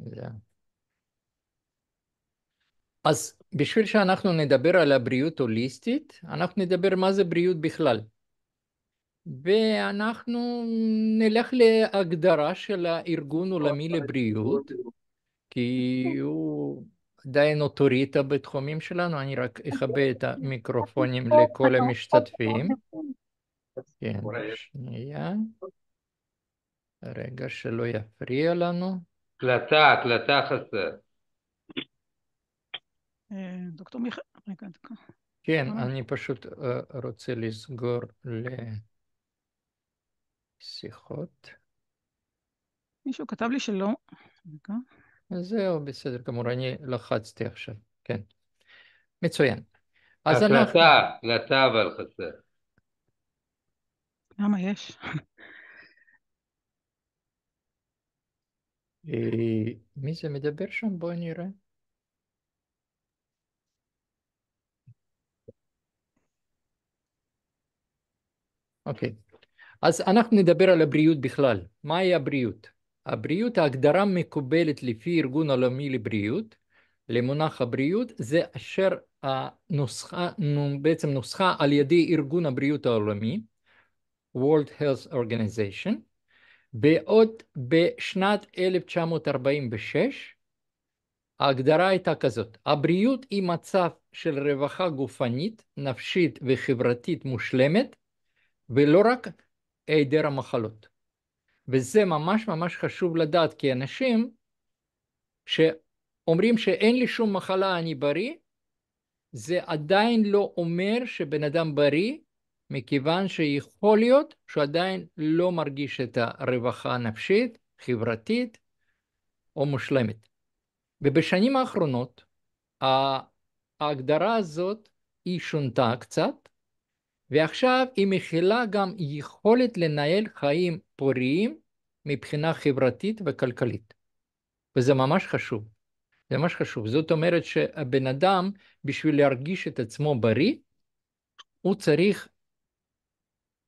Yeah. אז בשביל שאנחנו נדבר על הבריאות הוליסטית, אנחנו נדבר מה זה בריאות בכלל. ואנחנו נלך להגדרה של הארגון עולמי לבריאות, כי הוא עדיין אוטוריטה בתחומים שלנו, אני רק אכבה את המיקרופונים לכל המשתתפים. כן, שנייה. רגע שלא יפריע לנו. הקלטה, הקלטה חסר. אה, דוקטור מיכאל, רגע, דקה. כן, אה. אני פשוט אה, רוצה לסגור לשיחות. מישהו כתב לי שלא. זהו, בסדר גמור, אני לחצתי עכשיו, כן. מצוין. אז אנחנו... הקלטה, הקלטה אבל חסר. למה יש? מי זה מדבר שם? בואי נראה. אוקיי. אז אנחנו נדבר על הבריאות בכלל. מהי הבריאות? הבריאות, ההגדרה מקובלת לפי ארגון עולמי לבריאות, למונח הבריאות, זה אשר הנוסחה, בעצם נוסחה על ידי ארגון הבריאות העולמי, World Health Organization, בעוד בשנת 1946 ההגדרה הייתה כזאת, הבריאות היא מצב של רווחה גופנית, נפשית וחברתית מושלמת, ולא רק היעדר המחלות. וזה ממש ממש חשוב לדעת, כי אנשים שאומרים שאין לי שום מחלה, אני בריא, זה עדיין לא אומר שבן אדם בריא, מכיוון שיכול להיות שהוא עדיין לא מרגיש את הרווחה הנפשית, חברתית או מושלמת. ובשנים האחרונות ההגדרה הזאת היא שונתה קצת, ועכשיו היא מכילה גם יכולת לנהל חיים פוריים מבחינה חברתית וכלכלית. וזה ממש חשוב. זה ממש חשוב. זאת אומרת שהבן אדם, בשביל להרגיש את עצמו בריא, הוא צריך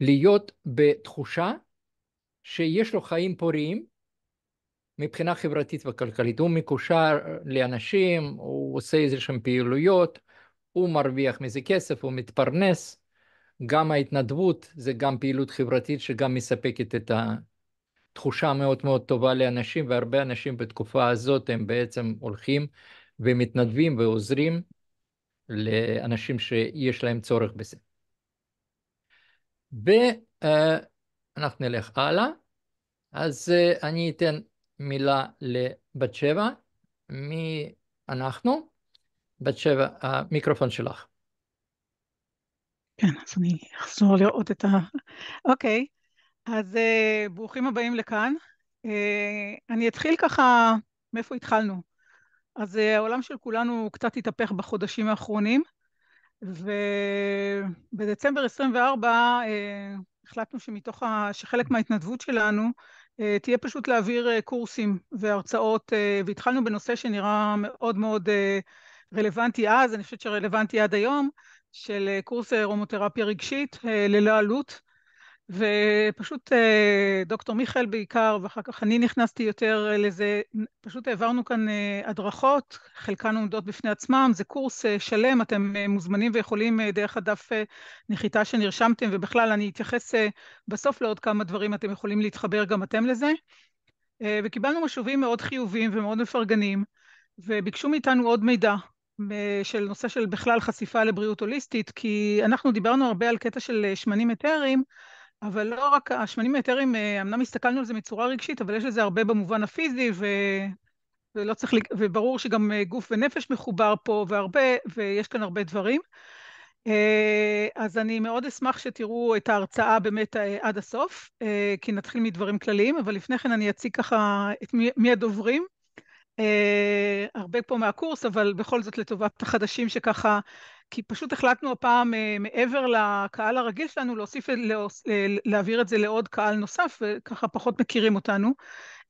להיות בתחושה שיש לו חיים פוריים מבחינה חברתית וכלכלית. הוא מקושר לאנשים, הוא עושה איזה שהם פעילויות, הוא מרוויח מזה כסף, הוא מתפרנס. גם ההתנדבות זה גם פעילות חברתית שגם מספקת את התחושה המאוד מאוד טובה לאנשים, והרבה אנשים בתקופה הזאת הם בעצם הולכים ומתנדבים ועוזרים לאנשים שיש להם צורך בזה. ואנחנו אה, נלך הלאה. אז אה, אני אתן מילה לבת שבע. מי אנחנו? בת שבע, המיקרופון שלך. כן, אז אני אחזור לראות את ה... אוקיי, אז אה, ברוכים הבאים לכאן. אני אתחיל ככה מאיפה התחלנו. אז העולם של כולנו קצת התהפך בחודשים האחרונים. ובדצמבר 24 אה, החלטנו שמתוך ה... שחלק מההתנדבות שלנו אה, תהיה פשוט להעביר אה, קורסים והרצאות, והתחלנו בנושא שנראה מאוד מאוד רלוונטי אז, אני חושבת שרלוונטי עד היום, של קורס רומותרפיה רגשית ללא עלות. ופשוט אה, דוקטור מיכאל בעיקר, ואחר כך אני נכנסתי יותר אה, לזה, פשוט העברנו כאן אה, הדרכות, חלקן עומדות בפני עצמם, זה קורס שלם, אתם מוזמנים ויכולים דרך הדף נחיתה שנרשמתם, ובכלל אני אתייחס בסוף לעוד כמה דברים, אתם יכולים להתחבר גם אתם לזה. וקיבלנו משובים מאוד חיוביים ומאוד מפרגנים, וביקשו מאיתנו עוד מידע, של נושא של בכלל חשיפה לבריאות הוליסטית, כי אנחנו דיברנו הרבה על קטע של שמנים אתריים, אבל לא רק, השמנים היתרים, אה, אמנם הסתכלנו על זה מצורה רגשית, אבל יש לזה הרבה במובן הפיזי, ו... ולא צריך, וברור שגם אה, גוף ונפש מחובר פה, והרבה, ויש כאן הרבה דברים. אה, אז אני מאוד אשמח שתראו את ההרצאה באמת עד הסוף, כי נתחיל מדברים כלליים, אבל לפני כן אני אציג ככה את מי, מי הדוברים. הרבה פה מהקורס, אבל בכל זאת לטובת החדשים שככה כי פשוט החלטנו הפעם אה, מעבר לקהל הרגיל שלנו להוסיף, אה, להעביר את זה לעוד קהל נוסף וככה פחות מכירים אותנו.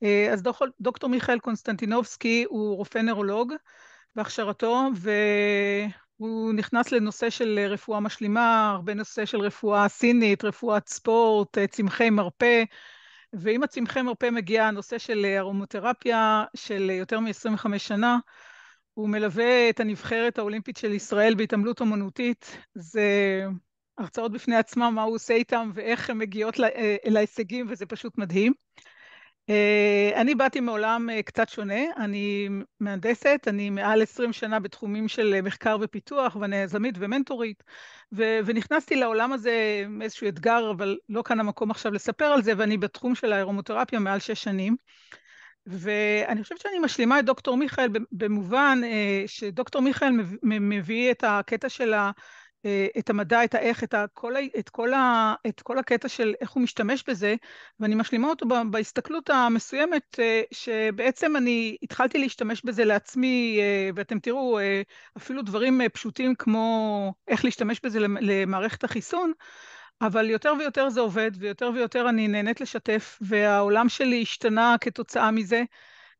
אה, אז דוקטור מיכאל קונסטנטינובסקי הוא רופא נורולוג בהכשרתו והוא נכנס לנושא של רפואה משלימה, הרבה נושא של רפואה סינית, רפואת ספורט, צמחי מרפא. ועם הצמחי מרפא מגיע הנושא של ארומותרפיה של יותר מ-25 שנה. הוא מלווה את הנבחרת האולימפית של ישראל בהתעמלות אומנותית. זה הרצאות בפני עצמם, מה הוא עושה איתם ואיך הן מגיעות לה, אה, להישגים, וזה פשוט מדהים. אה, אני באתי מעולם אה, קצת שונה, אני מהנדסת, אני מעל 20 שנה בתחומים של מחקר ופיתוח ואני יזמית ומנטורית, ו- ונכנסתי לעולם הזה עם איזשהו אתגר, אבל לא כאן המקום עכשיו לספר על זה, ואני בתחום של האירומותרפיה מעל 6 שנים. ואני חושבת שאני משלימה את דוקטור מיכאל במובן אה, שדוקטור מיכאל מביא את הקטע של ה... אה, את המדע, את האיך, את, הכל, את, כל ה, את כל הקטע של איך הוא משתמש בזה, ואני משלימה אותו בהסתכלות המסוימת, אה, שבעצם אני התחלתי להשתמש בזה לעצמי, ואתם תראו, אפילו דברים פשוטים כמו איך להשתמש בזה למערכת החיסון, אבל יותר ויותר זה עובד, ויותר ויותר אני נהנית לשתף, והעולם שלי השתנה כתוצאה מזה.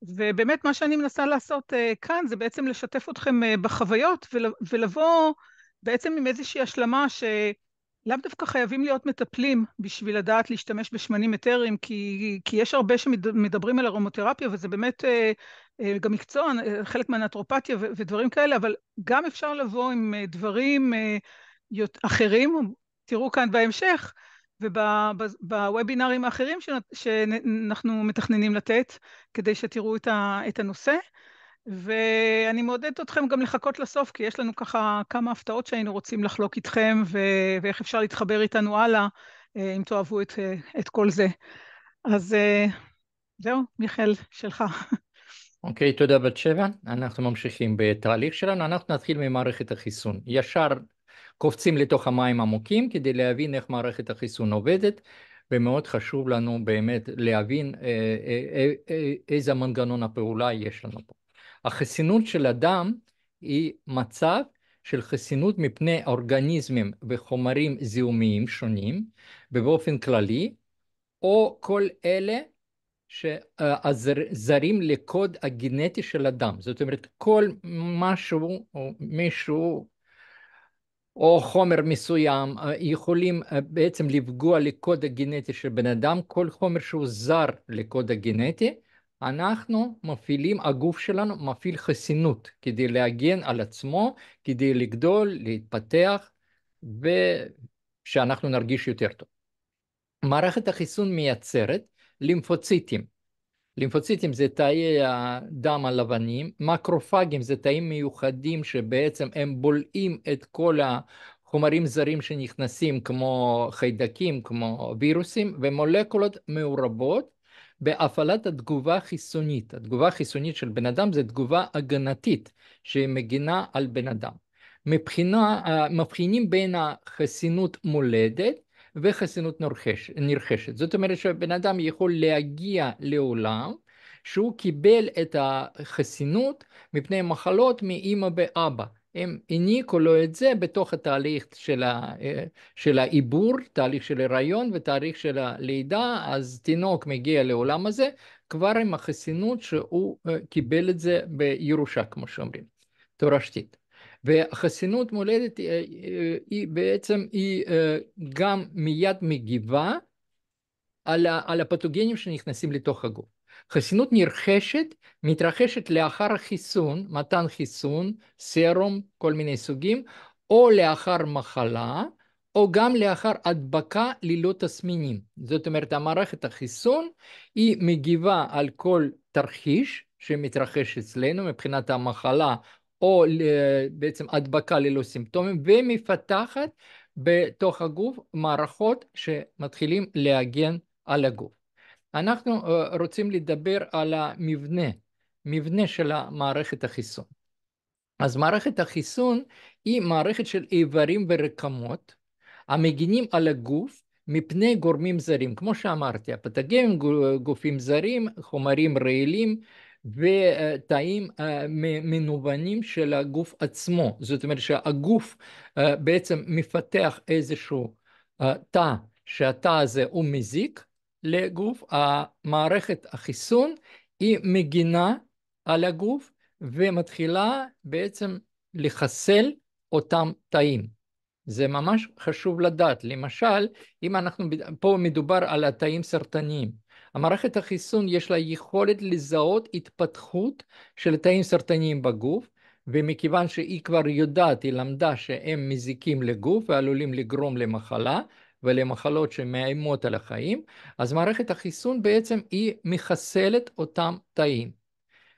ובאמת מה שאני מנסה לעשות אה, כאן זה בעצם לשתף אתכם אה, בחוויות ולבוא בעצם עם איזושהי השלמה שלאו דווקא חייבים להיות מטפלים בשביל לדעת להשתמש בשמנים מטרים, כי, כי יש הרבה שמדברים על ארומותרפיה וזה באמת אה, גם מקצוע, חלק מהנטרופתיה ודברים כאלה, אבל גם אפשר לבוא עם דברים אחרים, תראו כאן בהמשך, ובוובינרים האחרים שאנחנו מתכננים לתת, כדי שתראו את הנושא. ואני מעודדת אתכם גם לחכות לסוף, כי יש לנו ככה כמה הפתעות שהיינו רוצים לחלוק איתכם, ו- ואיך אפשר להתחבר איתנו הלאה, אה, אם תאהבו את, אה, את כל זה. אז אה, זהו, מיכאל, שלך. אוקיי, okay, תודה בת שבע. אנחנו ממשיכים בתהליך שלנו. אנחנו נתחיל ממערכת החיסון. ישר קופצים לתוך המים עמוקים כדי להבין איך מערכת החיסון עובדת, ומאוד חשוב לנו באמת להבין אה, אה, אה, איזה מנגנון הפעולה יש לנו פה. החסינות של אדם היא מצב של חסינות מפני אורגניזמים וחומרים זיהומיים שונים, ובאופן כללי, או כל אלה שזרים לקוד הגנטי של אדם. זאת אומרת, כל משהו או מישהו או חומר מסוים אה, יכולים אה, בעצם לפגוע לקוד הגנטי של בן אדם, כל חומר שהוא זר לקוד הגנטי, אנחנו מפעילים, הגוף שלנו מפעיל חסינות כדי להגן על עצמו, כדי לגדול, להתפתח ושאנחנו נרגיש יותר טוב. מערכת החיסון מייצרת לימפוציטים. לימפוציטים זה תאי הדם אה, הלבנים, מקרופגים זה תאים מיוחדים שבעצם הם בולעים את כל החומרים זרים שנכנסים כמו חיידקים, כמו וירוסים, ומולקולות מעורבות בהפעלת התגובה החיסונית. התגובה החיסונית של בן אדם זה תגובה הגנתית שמגינה על בן אדם. מבחינה, אה, מבחינים בין החסינות מולדת וחסינות נרחש, נרחשת. זאת אומרת שבן אדם יכול להגיע לעולם שהוא קיבל את החסינות מפני מחלות מאימא ואבא. הם העניקו לו את זה בתוך התהליך של, ה, אה, של העיבור, תהליך של הריון ותהליך של הלידה, אז תינוק מגיע לעולם הזה כבר עם החסינות שהוא אה, קיבל את זה בירושה, כמו שאומרים, תורשתית. והחסינות מולדת אה, אה, היא בעצם, היא אה, גם מיד מגיבה על, על הפתוגנים שנכנסים לתוך הגוף. חסינות נרכשת, מתרחשת לאחר החיסון, מתן חיסון, סרום, כל מיני סוגים, או לאחר מחלה, או גם לאחר הדבקה ללא תסמינים. זאת אומרת, המערכת החיסון היא מגיבה על כל תרחיש שמתרחש אצלנו מבחינת המחלה או בעצם הדבקה ללא סימפטומים, ומפתחת בתוך הגוף מערכות שמתחילים להגן על הגוף. אנחנו אה, רוצים לדבר על המבנה, מבנה של מערכת החיסון. אז מערכת החיסון היא מערכת של איברים ורקמות המגינים על הגוף מפני גורמים זרים. כמו שאמרתי, הפתגים, גופים זרים, חומרים רעילים, ותאים אה, מנוונים של הגוף עצמו. זאת אומרת שהגוף אה, בעצם מפתח איזשהו אה, תא, שהתא הזה הוא מזיק לגוף, המערכת החיסון היא מגינה על הגוף ומתחילה בעצם לחסל אותם תאים. זה ממש חשוב לדעת. למשל, אם אנחנו, פה מדובר על התאים סרטניים, המערכת החיסון יש לה יכולת לזהות התפתחות של תאים סרטניים בגוף, ומכיוון שהיא כבר יודעת, היא למדה שהם מזיקים לגוף ועלולים לגרום למחלה ולמחלות שמאיימות על החיים, אז מערכת החיסון בעצם היא מחסלת אותם תאים.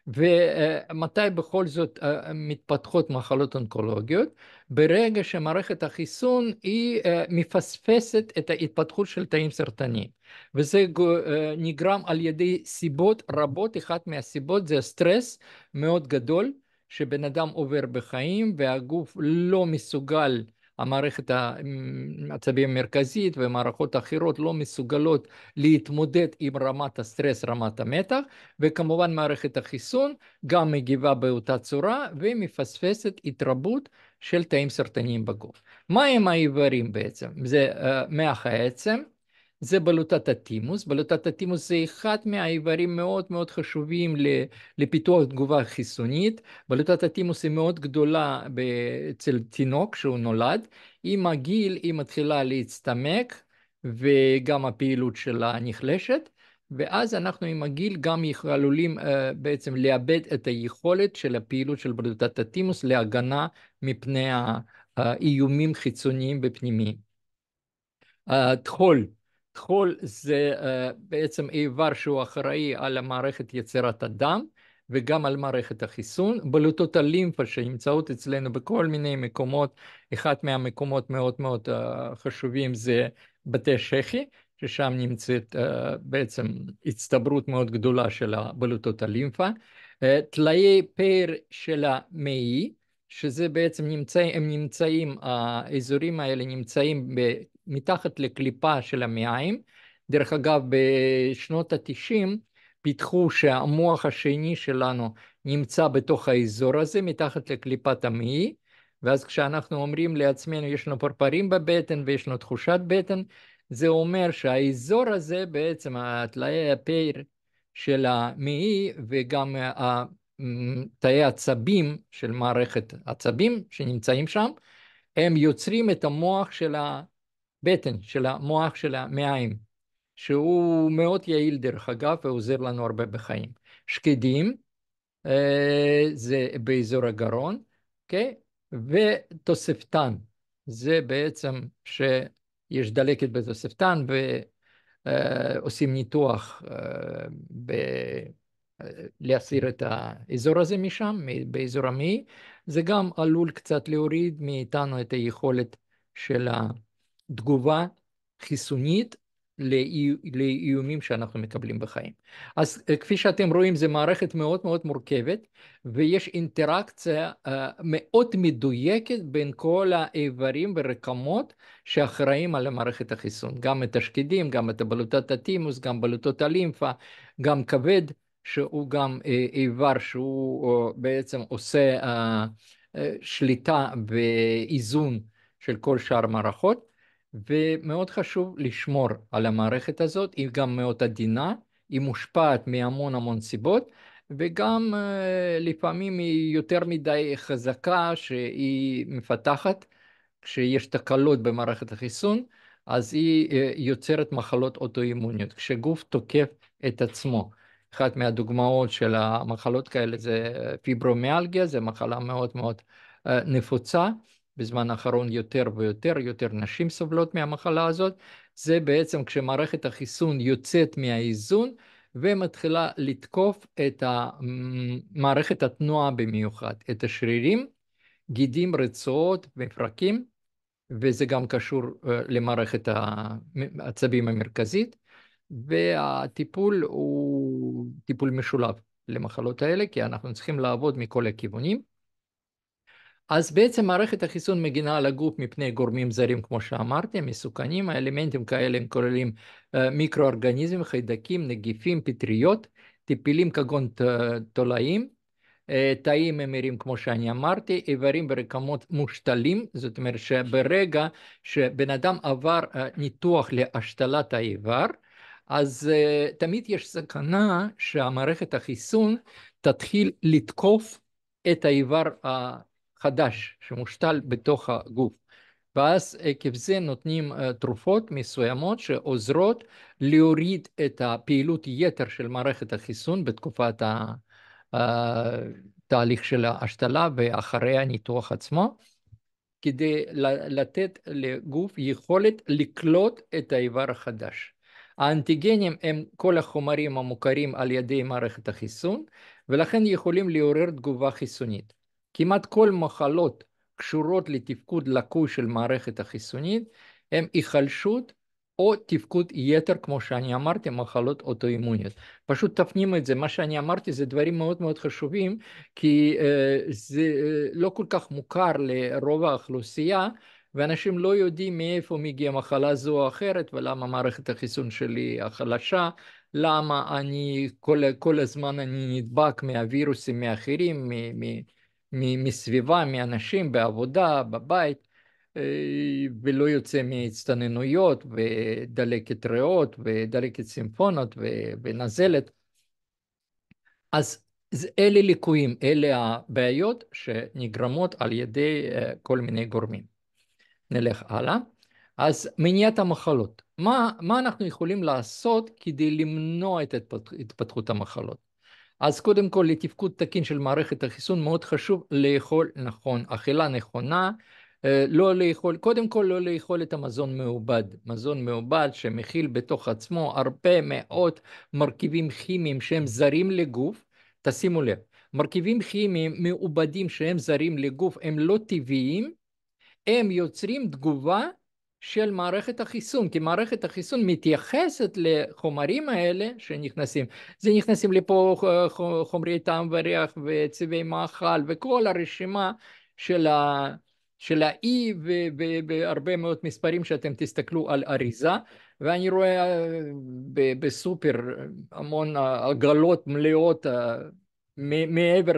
ומתי בכל זאת אה, מתפתחות מחלות אונקולוגיות? ברגע שמערכת החיסון היא אה, מפספסת את ההתפתחות של תאים סרטניים. וזה אה, נגרם על ידי סיבות רבות, אחת מהסיבות זה סטרס מאוד גדול שבן אדם עובר בחיים והגוף לא מסוגל המערכת העצבים המרכזית ומערכות אחרות לא מסוגלות להתמודד עם רמת הסטרס, רמת המתח, וכמובן מערכת החיסון גם מגיבה באותה צורה ומפספסת התרבות של תאים סרטניים בגוף. מה הם העיוורים בעצם? זה uh, אה, מח העצם, זה בלוטת הטימוס, בלוטת הטימוס זה אחד מהאיברים מאוד מאוד חשובים לפיתוח תגובה חיסונית, בלוטת הטימוס היא מאוד גדולה אצל תינוק שהוא נולד, עם הגיל היא מתחילה להצטמק וגם הפעילות שלה נחלשת, ואז אנחנו עם הגיל גם עלולים uh, אה, בעצם לאבד את היכולת של הפעילות של בלוטת הטימוס להגנה מפני האיומים חיצוניים ופנימיים. Uh, חול זה אה, בעצם איבר שהוא אחראי על המערכת יצירת הדם וגם על מערכת החיסון. בלוטות הלימפה שנמצאות אצלנו בכל מיני מקומות, אחד מהמקומות מאוד מאוד אה, חשובים זה בתי שחי, ששם נמצאת אה, בעצם הצטברות מאוד גדולה של בלוטות הלימפה. טלאי פאר של המעי, שזה בעצם נמצא, הם נמצאים, האזורים האלה נמצאים מתחת לקליפה של המעיים. דרך אגב, בשנות התשעים פיתחו שהמוח השני שלנו נמצא בתוך האזור הזה, מתחת לקליפת המעי, ואז כשאנחנו אומרים לעצמנו, יש לנו פרפרים בבטן ויש לנו תחושת בטן, זה אומר שהאזור הזה בעצם, תלאי הפיר של המעי וגם תאי עצבים של מערכת עצבים שנמצאים שם, הם יוצרים את המוח של הבטן של המוח של המעיים, שהוא מאוד יעיל דרך אגב ועוזר לנו הרבה בחיים. שקדים, אה, זה באזור הגרון, אוקיי? Okay? ותוספתן, זה בעצם שיש דלקת בתוספתן ועושים אה, ניתוח אה, ב... להסיר את האזור הזה משם, באזור המעי, זה גם עלול קצת להוריד מאיתנו את היכולת של ה... תגובה חיסונית לאיומים שאנחנו מקבלים בחיים. אז אה, כפי שאתם רואים זו מערכת מאוד מאוד מורכבת ויש אינטראקציה אה, מאוד מדויקת בין כל האיברים ורקמות שאחראים על מערכת החיסון, גם את השקדים, גם את בלוטת הטימוס, גם בלוטות הלימפה, גם כבד שהוא גם אה, איבר שהוא בעצם עושה שליטה ואיזון של כל שאר המערכות. ומאוד חשוב לשמור על המערכת הזאת, היא גם מאוד עדינה, היא מושפעת מהמון המון סיבות, וגם אה, לפעמים היא יותר מדי חזקה שהיא מפתחת, כשיש תקלות במערכת החיסון, אז היא אה, יוצרת מחלות אוטואימוניות. כשגוף תוקף את עצמו, אחת מהדוגמאות של המחלות כאלה זה אה, פיברומיאלגיה, זו מחלה מאוד מאוד נפוצה. בזמן האחרון יותר ויותר, יותר נשים סובלות מהמחלה הזאת, זה בעצם כשמערכת החיסון יוצאת מהאיזון ומתחילה לתקוף את מערכת התנועה במיוחד, את השרירים, גידים, רצועות, מפרקים, וזה גם קשור אה, למערכת העצבים המרכזית, והטיפול הוא טיפול משולב למחלות האלה, כי אנחנו צריכים לעבוד מכל הכיוונים. אז בעצם מערכת החיסון מגינה על הגוף מפני גורמים זרים, כמו שאמרתי, מסוכנים. האלמנטים כאלה הם כוללים אה, מיקרואורגניזמים, חיידקים, נגיפים, פטריות, טיפילים כגון תולעים, אה, תאים ממירים, כמו שאני אמרתי, איברים ורקמות מושתלים, זאת אומרת שברגע שבן אדם עבר אה, ניתוח להשתלת האיבר, אז תמיד יש סכנה שהמערכת החיסון תתחיל לתקוף את האיבר חדש שמושתל בתוך הגוף. ואז עקב זה נותנים אה, תרופות מסוימות שעוזרות להוריד את הפעילות יתר של מערכת החיסון בתקופת התהליך אה, של ההשתלה ואחרי הניתוח עצמו, כדי לתת לגוף יכולת לקלוט את האיבר החדש. האנטיגנים הם כל החומרים המוכרים על ידי מערכת החיסון, ולכן יכולים לעורר תגובה חיסונית. כמעט כל מחלות קשורות לתפקוד לקוי של מערכת החיסונית הן היחלשות או תפקוד יתר, כמו שאני אמרתי, מחלות אוטואימוניות. פשוט תפנימו את זה, מה שאני אמרתי זה דברים מאוד מאוד חשובים, כי אה, זה אה, לא כל כך מוכר לרוב האוכלוסייה, ואנשים לא יודעים מאיפה מגיעה מחלה זו או אחרת, ולמה מערכת החיסון שלי החלשה, למה אני, כל, כל הזמן אני נדבק מהווירוסים, מאחרים, מ... מ- מסביבה, מאנשים, בעבודה, בבית, אה, ולא יוצא מהצטננויות ודלקת ריאות ודלקת סימפונות ונזלת. אז אלה ליקויים, אלה הבעיות שנגרמות על ידי אה, כל מיני גורמים. נלך הלאה. אז מניעת המחלות. מה, מה אנחנו יכולים לעשות כדי למנוע את התפתחות המחלות? אז קודם כל לתפקוד תקין של מערכת החיסון מאוד חשוב לאכול נכון, אכילה נכונה, אה, לא לאכול, קודם כל לא לאכול את המזון מעובד, מזון מעובד שמכיל בתוך עצמו הרבה מאוד מרכיבים כימיים שהם זרים לגוף, תשימו לב, מרכיבים כימיים מעובדים שהם זרים לגוף הם לא טבעיים, הם יוצרים תגובה של מערכת החיסון, כי מערכת החיסון מתייחסת לחומרים האלה שנכנסים, זה נכנסים לפה אה, חומרי טעם וריח וצבעי מאכל וכל הרשימה של, ה, של האי והרבה מאוד מספרים שאתם תסתכלו על אריזה ואני רואה אה, בסופר המון עגלות מלאות אה, מעבר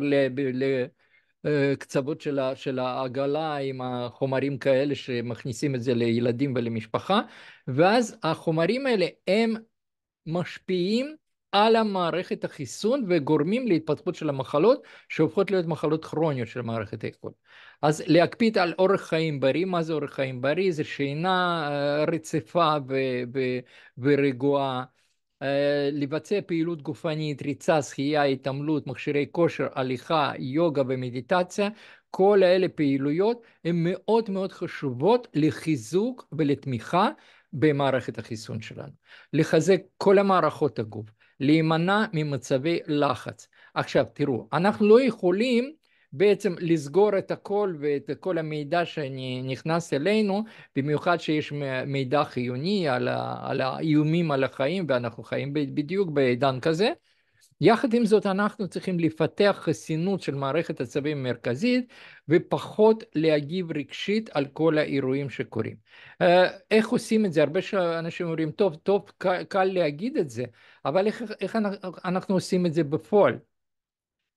אה, קצוות של, ה, של העגלה עם החומרים כאלה שמכניסים את זה לילדים ולמשפחה, ואז החומרים האלה הם משפיעים על המערכת החיסון וגורמים להתפתחות של המחלות שהופכות להיות מחלות כרוניות של מערכת האיכות. אז להקפיד על אורח חיים בריא, מה זה אורח חיים בריא? זה שינה אה, רציפה ו- ו- ורגועה. לבצע פעילות גופנית, ריצה, שחייה, התעמלות, מכשירי כושר, הליכה, יוגה ומדיטציה, כל האלה פעילויות הן מאוד מאוד חשובות לחיזוק ולתמיכה במערכת החיסון שלנו. לחזק כל המערכות הגוף, להימנע ממצבי לחץ. עכשיו תראו, אנחנו לא יכולים בעצם לסגור את הכל ואת כל המידע שנכנס אלינו, במיוחד שיש מידע חיוני על, ה, על האיומים על החיים, ואנחנו חיים בדיוק בעידן כזה. יחד עם זאת אנחנו צריכים לפתח חסינות של מערכת הצווים המרכזית, ופחות להגיב רגשית על כל האירועים שקורים. אה, איך עושים את זה? הרבה אנשים אומרים, טוב, טוב, קל להגיד את זה, אבל איך, איך אנחנו, אנחנו עושים את זה בפועל?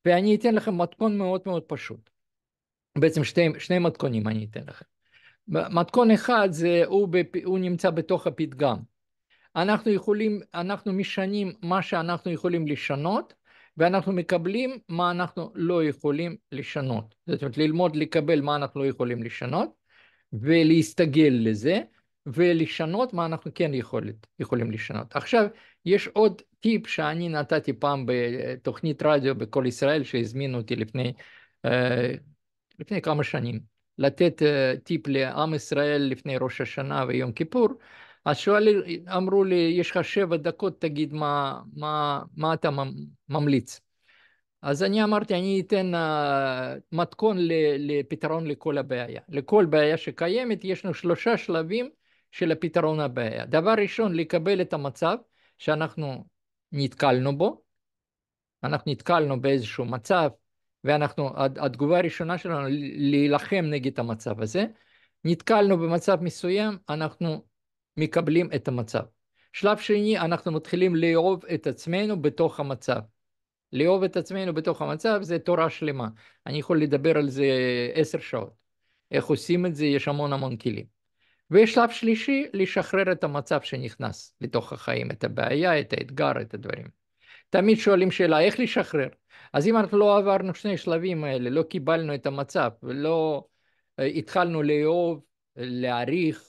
ואני אתן לכם מתכון מאוד מאוד פשוט. בעצם שתי, שני מתכונים אני אתן לכם. מתכון אחד זה הוא, בפ, הוא נמצא בתוך הפתגם. אנחנו יכולים, אנחנו משנים מה שאנחנו יכולים לשנות ואנחנו מקבלים מה אנחנו לא יכולים לשנות. זאת אומרת ללמוד לקבל מה אנחנו לא יכולים לשנות ולהסתגל לזה ולשנות מה אנחנו כן יכולת, יכולים לשנות. עכשיו יש עוד טיפ שאני נתתי פעם בתוכנית רדיו בקול ישראל שהזמינו אותי לפני, לפני כמה שנים, לתת טיפ לעם ישראל לפני ראש השנה ויום כיפור, אז שואלי, אמרו לי, יש לך שבע דקות, תגיד מה, מה, מה אתה ממליץ. אז אני אמרתי, אני אתן מתכון לפתרון לכל הבעיה. לכל בעיה שקיימת, יש לנו שלושה שלבים של הפתרון הבעיה. דבר ראשון, לקבל את המצב שאנחנו נתקלנו בו, אנחנו נתקלנו באיזשהו מצב, ואנחנו, התגובה הראשונה שלנו להילחם נגד המצב הזה, נתקלנו במצב מסוים, אנחנו מקבלים את המצב. שלב שני, אנחנו מתחילים לאהוב את עצמנו בתוך המצב. לאהוב את עצמנו בתוך המצב זה תורה שלמה. אני יכול לדבר על זה עשר שעות. איך עושים את זה, יש המון המון כלים. ושלב שלישי, לשחרר את המצב שנכנס לתוך החיים, את הבעיה, את האתגר, את הדברים. תמיד שואלים שאלה, איך לשחרר? אז אם אנחנו לא עברנו שני שלבים האלה, לא קיבלנו את המצב, ולא אה, התחלנו לאהוב, להעריך,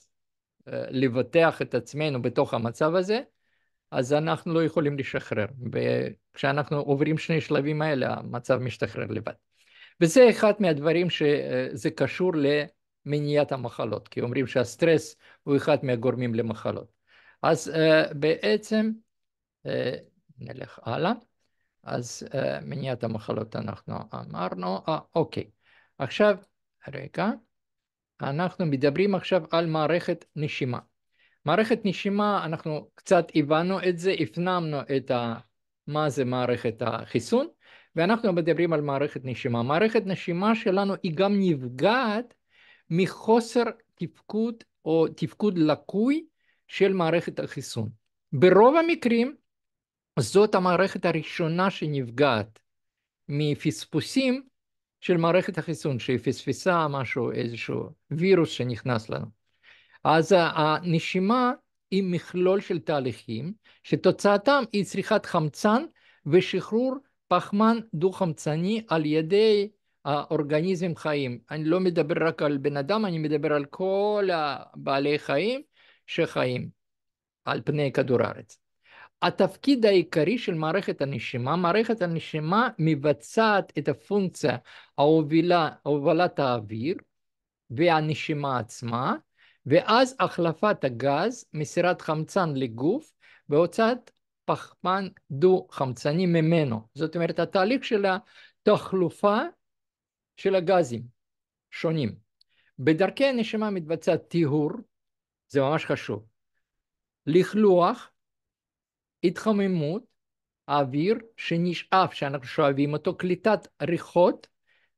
אה, לבטח את עצמנו בתוך המצב הזה, אז אנחנו לא יכולים לשחרר. וכשאנחנו עוברים שני שלבים האלה, המצב משתחרר לבד. וזה אחד מהדברים שזה אה, קשור ל... לה... מניעת המחלות, כי אומרים שהסטרס הוא אחד מהגורמים למחלות. אז uh, בעצם, uh, נלך הלאה, אז uh, מניעת המחלות אנחנו אמרנו, אה, אוקיי. עכשיו, רגע, אנחנו מדברים עכשיו על מערכת נשימה. מערכת נשימה, אנחנו קצת הבנו את זה, הפנמנו את ה... מה זה מערכת החיסון, ואנחנו מדברים על מערכת נשימה. מערכת נשימה שלנו היא גם נפגעת מחוסר תפקוד או תפקוד לקוי של מערכת החיסון. ברוב המקרים זאת המערכת הראשונה שנפגעת מפספוסים של מערכת החיסון, שהיא פספסה משהו, איזשהו וירוס שנכנס לנו. אז הנשימה היא מכלול של תהליכים שתוצאתם היא צריכת חמצן ושחרור פחמן דו-חמצני על ידי האורגניזם חיים. אני לא מדבר רק על בן אדם, אני מדבר על כל הבעלי חיים שחיים על פני כדור הארץ. התפקיד העיקרי של מערכת הנשימה, מערכת הנשימה מבצעת את הפונקציה ההובילה, הובלת האוויר והנשימה עצמה, ואז החלפת הגז, מסירת חמצן לגוף והוצאת פחמן דו-חמצני ממנו. זאת אומרת, התהליך של התחלופה של הגזים שונים. בדרכי הנשימה מתבצע טיהור, זה ממש חשוב, לכלוח, התחממות, האוויר שנשאף, שאנחנו שואבים אותו, קליטת ריחות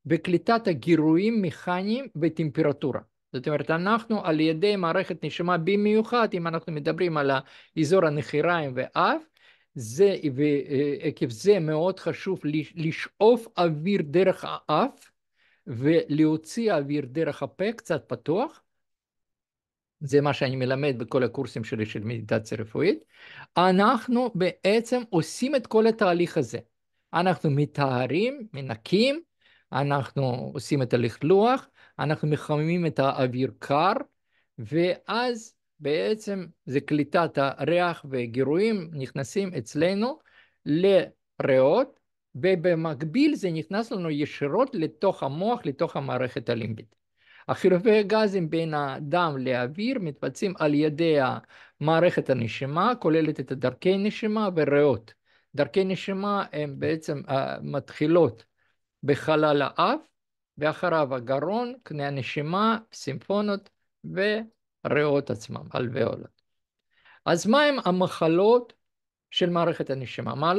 וקליטת הגירויים מכניים וטמפרטורה. זאת אומרת, אנחנו על ידי מערכת נשימה, במיוחד אם אנחנו מדברים על אזור הנחיריים ואף, זה, ועקב אה, זה מאוד חשוב לשאוף אוויר דרך האף ולהוציא אוויר דרך הפה קצת פתוח, זה מה שאני מלמד בכל הקורסים שלי של מדיטציה רפואית, אנחנו בעצם עושים את כל התהליך הזה. אנחנו מטהרים, מנקים, אנחנו עושים את הליך לוח, אנחנו מחממים את האוויר קר, ואז בעצם זה קליטת הריח וגירויים נכנסים אצלנו לריאות, ובמקביל זה נכנס לנו ישירות לתוך המוח, לתוך המערכת הלימבית. החילופי הגזים בין הדם לאוויר מתבצעים על ידי מערכת הנשימה, כוללת את דרכי הנשימה וריאות. דרכי נשימה הן בעצם אה, מתחילות בחלל האף, ואחריו הגרון, קנה הנשימה, סימפונות וריאות עצמם, אלוויולות. אז מהם המחלות של מערכת הנשימה.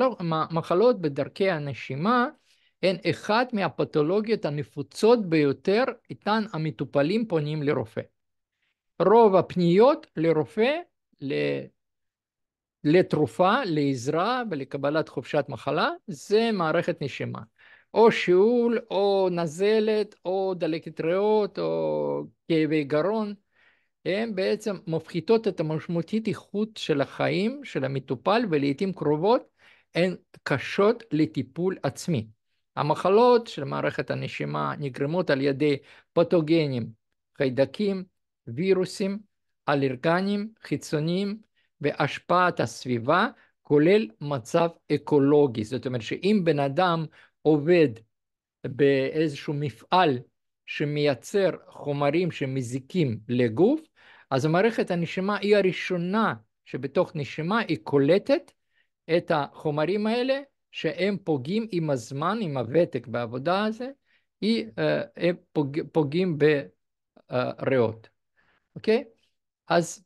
מחלות בדרכי הנשימה הן אחת מהפתולוגיות הנפוצות ביותר איתן המטופלים פונים לרופא. רוב הפניות לרופא לתרופה, לעזרה ולקבלת חופשת מחלה זה מערכת נשימה. או שיעול, או נזלת, או דלקת ריאות, או כאבי גרון. הן בעצם מפחיתות את המשמעותית איכות של החיים של המטופל ולעיתים קרובות הן קשות לטיפול עצמי. המחלות של מערכת הנשימה נגרמות על ידי פתוגנים, חיידקים, וירוסים, אלרגנים, חיצוניים והשפעת הסביבה, כולל מצב אקולוגי. זאת אומרת שאם בן אדם עובד באיזשהו מפעל שמייצר חומרים שמזיקים לגוף, אז המערכת הנשימה היא הראשונה שבתוך נשימה היא קולטת את החומרים האלה שהם פוגעים עם הזמן, עם הוותק בעבודה הזה, היא, אה, הם פוג, פוגעים בריאות, אוקיי? אז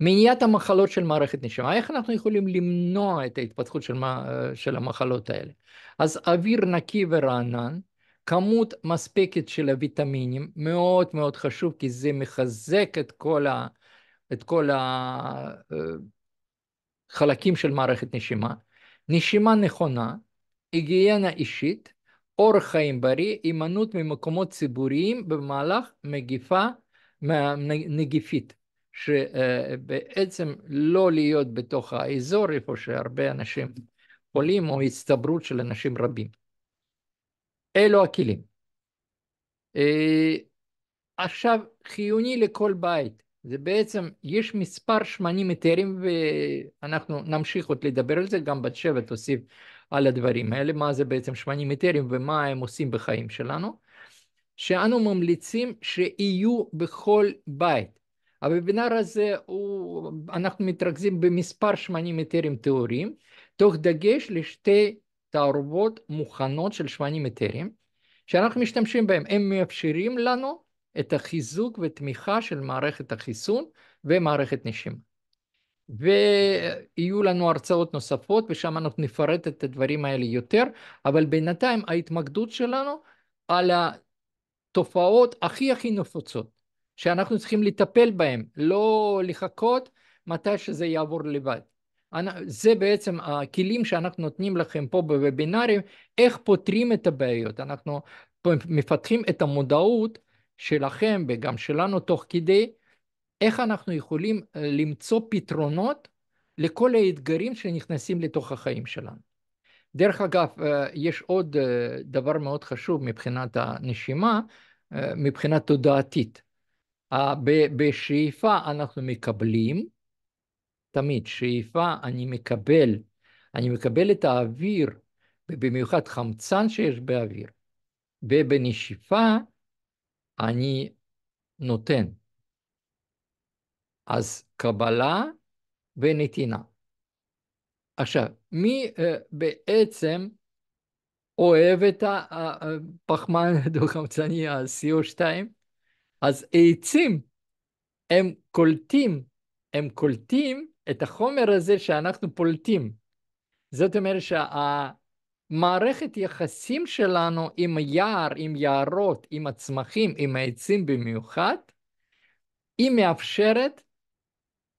מניעת המחלות של מערכת נשימה, איך אנחנו יכולים למנוע את ההתפתחות של, אה, של המחלות האלה? אז אוויר נקי ורענן, כמות מספקת של הוויטמינים, מאוד מאוד חשוב, כי זה מחזק את כל, ה, את כל החלקים אה, של מערכת נשימה. נשימה נכונה, היגיינה אישית, אורח חיים בריא, הימנעות ממקומות ציבוריים במהלך מגיפה נגיפית, שבעצם אה, לא להיות בתוך האזור איפה שהרבה אנשים כן. חולים או הצטברות של אנשים רבים. אלו הכלים. אה, עכשיו, חיוני לכל בית, זה בעצם, יש מספר שמנים היתרים ואנחנו נמשיך עוד לדבר על זה, גם בת שבע תוסיף על הדברים האלה, מה זה בעצם שמנים היתרים ומה הם עושים בחיים שלנו, שאנו ממליצים שיהיו בכל בית. הוובינר הזה, הוא, אנחנו מתרכזים במספר שמנים היתרים טהורים, תוך דגש לשתי תערובות מוכנות של שמנים אתריים, שאנחנו משתמשים בהם. הם מאפשרים לנו את החיזוק ותמיכה של מערכת החיסון ומערכת נשימה. ויהיו לנו הרצאות נוספות, ושם אנחנו נפרט את הדברים האלה יותר, אבל בינתיים ההתמקדות שלנו על התופעות הכי הכי נפוצות, שאנחנו צריכים לטפל בהן, לא לחכות מתי שזה יעבור לבד. זה בעצם הכלים שאנחנו נותנים לכם פה בוובינארים, איך פותרים את הבעיות. אנחנו מפתחים את המודעות שלכם וגם שלנו תוך כדי, איך אנחנו יכולים אה, למצוא פתרונות לכל האתגרים שנכנסים לתוך החיים שלנו. דרך אגב, אה, יש עוד אה, דבר מאוד חשוב מבחינת הנשימה, מבחינה תודעתית. בשאיפה אנחנו מקבלים, תמיד, שאיפה, אני מקבל, אני מקבל את האוויר, ובמיוחד חמצן שיש באוויר, ובנשיפה אני נותן. אז קבלה ונתינה. עכשיו, מי אה, בעצם אוהב את הפחמן הדו-חמצני, ה-CO2? אז עצים, הם קולטים, הם קולטים את החומר הזה שאנחנו פולטים. זאת אומרת שהמערכת יחסים שלנו עם יער, עם יערות, עם הצמחים, עם העצים במיוחד, היא מאפשרת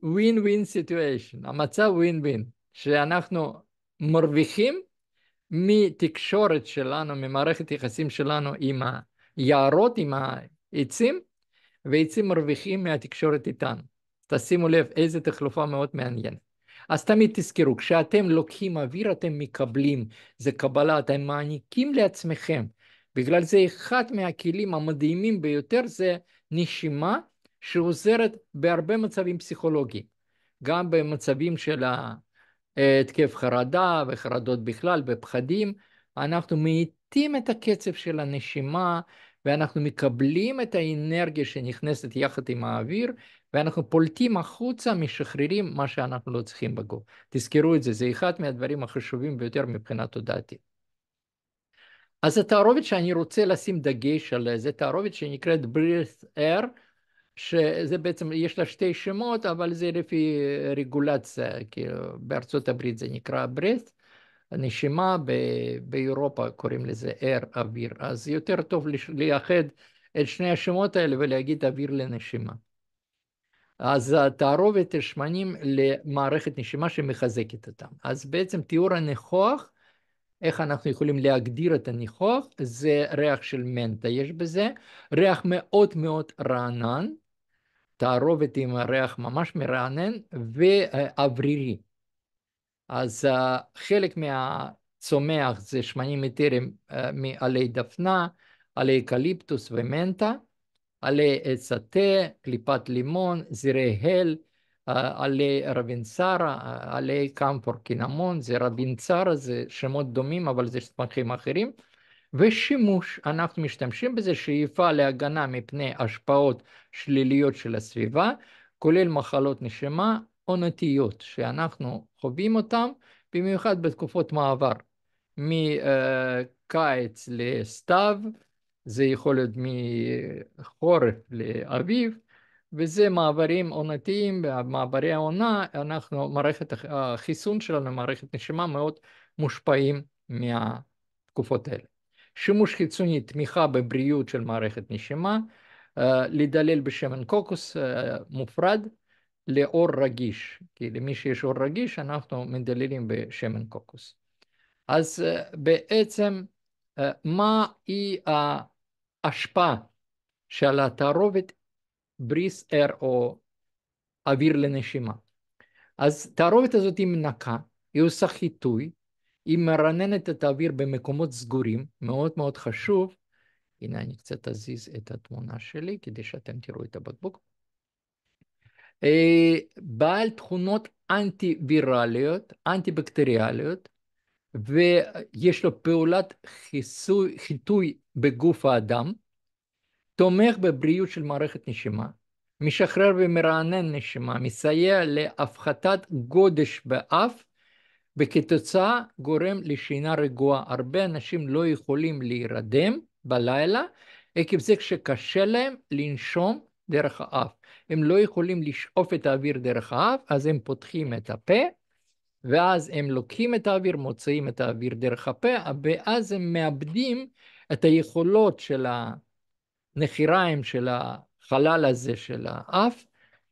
win-win situation, המצב win-win, שאנחנו מרוויחים מתקשורת שלנו, ממערכת יחסים שלנו עם היערות, עם העצים, ועצים מרוויחים מהתקשורת איתנו. תשימו לב איזה תחלופה מאוד מעניינת. אז תמיד תזכרו, כשאתם לוקחים אוויר אתם מקבלים, זה קבלה, אתם מעניקים לעצמכם. בגלל זה אחד מהכלים המדהימים ביותר זה נשימה שעוזרת בהרבה מצבים פסיכולוגיים, גם במצבים של התקף חרדה וחרדות בכלל, ופחדים, אנחנו מאיטים את הקצב של הנשימה ואנחנו מקבלים את האנרגיה שנכנסת יחד עם האוויר ואנחנו פולטים החוצה, משחררים מה שאנחנו לא צריכים בגוף. תזכרו את זה, זה אחד מהדברים החשובים ביותר מבחינה תודעתית. אז התערובת שאני רוצה לשים דגש עליה, זה תערובת שנקראת breath air, שזה בעצם, יש לה שתי שמות, אבל זה לפי אה, רגולציה, כאילו בארצות הברית זה נקרא breath, נשימה, ב- באירופה קוראים לזה air, אוויר. אז יותר טוב לייחד את שני השמות האלה ולהגיד אוויר לנשימה. אז התערובת השמנים למערכת נשימה שמחזקת אותם. אז בעצם תיאור הניחוח, איך אנחנו יכולים להגדיר את הניחוח, זה ריח של מנטה יש בזה, ריח מאוד מאוד רענן, תערובת עם ריח ממש מרענן ואוורירי. אז אה, חלק מהצומח זה שמנים אתרים אה, מעלי דפנה, עלי אקליפטוס ומנטה. עלי עץ התה, קליפת לימון, זירי הל, אה, עלי רבינצרה, אה, עלי קמפור קינמון, זה רבינצרה, זה שמות דומים, אבל זה צמחים אחרים. ושימוש, אנחנו משתמשים בזה, שאיפה להגנה מפני השפעות שליליות של הסביבה, כולל מחלות נשימה עונתיות, שאנחנו חווים אותן, במיוחד בתקופות מעבר, מקיץ אה, לסתיו, זה יכול להיות מחורף לאביב, וזה מעברים עונתיים, מעברי העונה, אנחנו, מערכת החיסון שלנו, מערכת נשימה, מאוד מושפעים מהתקופות האלה. שימוש חיצוני, תמיכה בבריאות של מערכת נשימה, אה, לדלל בשמן קוקוס אה, מופרד לאור רגיש, כי למי שיש אור רגיש אנחנו מדללים בשמן קוקוס. אז אה, בעצם מהי ה... ההשפעה שעל התערובת בריס אר או אוויר לנשימה. אז התערובת הזאת היא מנקה, היא עושה חיטוי, היא מרננת את האוויר במקומות סגורים, מאוד מאוד חשוב. הנה אני קצת אזיז את התמונה שלי כדי שאתם תראו את הבקבוק. אה, בעל תכונות אנטי-ויראליות, אנטי-בקטריאליות, ויש לו פעולת חיסוי, חיטוי בגוף האדם, תומך בבריאות של מערכת נשימה, משחרר ומרענן נשימה, מסייע להפחתת גודש באף, וכתוצאה גורם לשינה רגועה. הרבה אנשים לא יכולים להירדם בלילה עקב זה כשקשה להם לנשום דרך האף. הם לא יכולים לשאוף את האוויר דרך האף, אז הם פותחים את הפה, ואז הם לוקחים את האוויר, מוצאים את האוויר דרך הפה, ואז הם מאבדים את היכולות של הנחיריים של החלל הזה של האף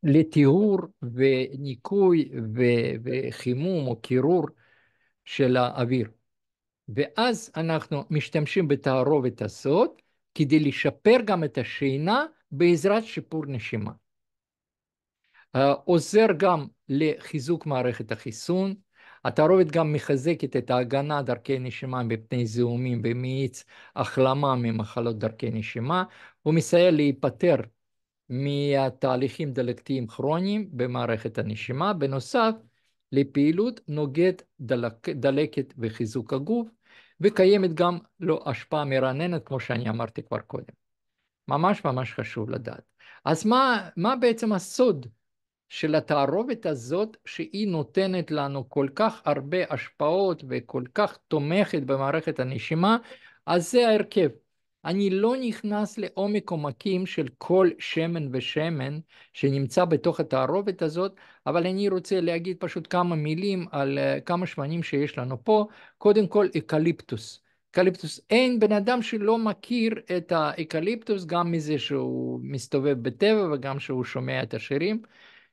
לטיהור וניקוי וחימום או קירור של האוויר. ואז אנחנו משתמשים בתערובת הזאת כדי לשפר גם את השינה בעזרת שיפור נשימה. אה, עוזר גם לחיזוק מערכת החיסון, התערובת גם מחזקת את ההגנה דרכי נשימה מפני זיהומים ומאיץ החלמה ממחלות דרכי נשימה. ומסייע להיפטר מהתהליכים דלקתיים כרוניים במערכת הנשימה. בנוסף לפעילות נוגד דלק, דלקת וחיזוק הגוף, וקיימת גם לו השפעה מרננת, כמו שאני אמרתי כבר קודם. ממש ממש חשוב לדעת. אז מה, מה בעצם הסוד של התערובת הזאת שהיא נותנת לנו כל כך הרבה השפעות וכל כך תומכת במערכת הנשימה, אז זה ההרכב. אני לא נכנס לעומק עומקים של כל שמן ושמן שנמצא בתוך התערובת הזאת, אבל אני רוצה להגיד פשוט כמה מילים על אה, כמה שמנים שיש לנו פה. קודם כל, אקליפטוס. אקליפטוס, אין בן אדם שלא מכיר את האקליפטוס, גם מזה שהוא מסתובב בטבע וגם שהוא שומע את השירים.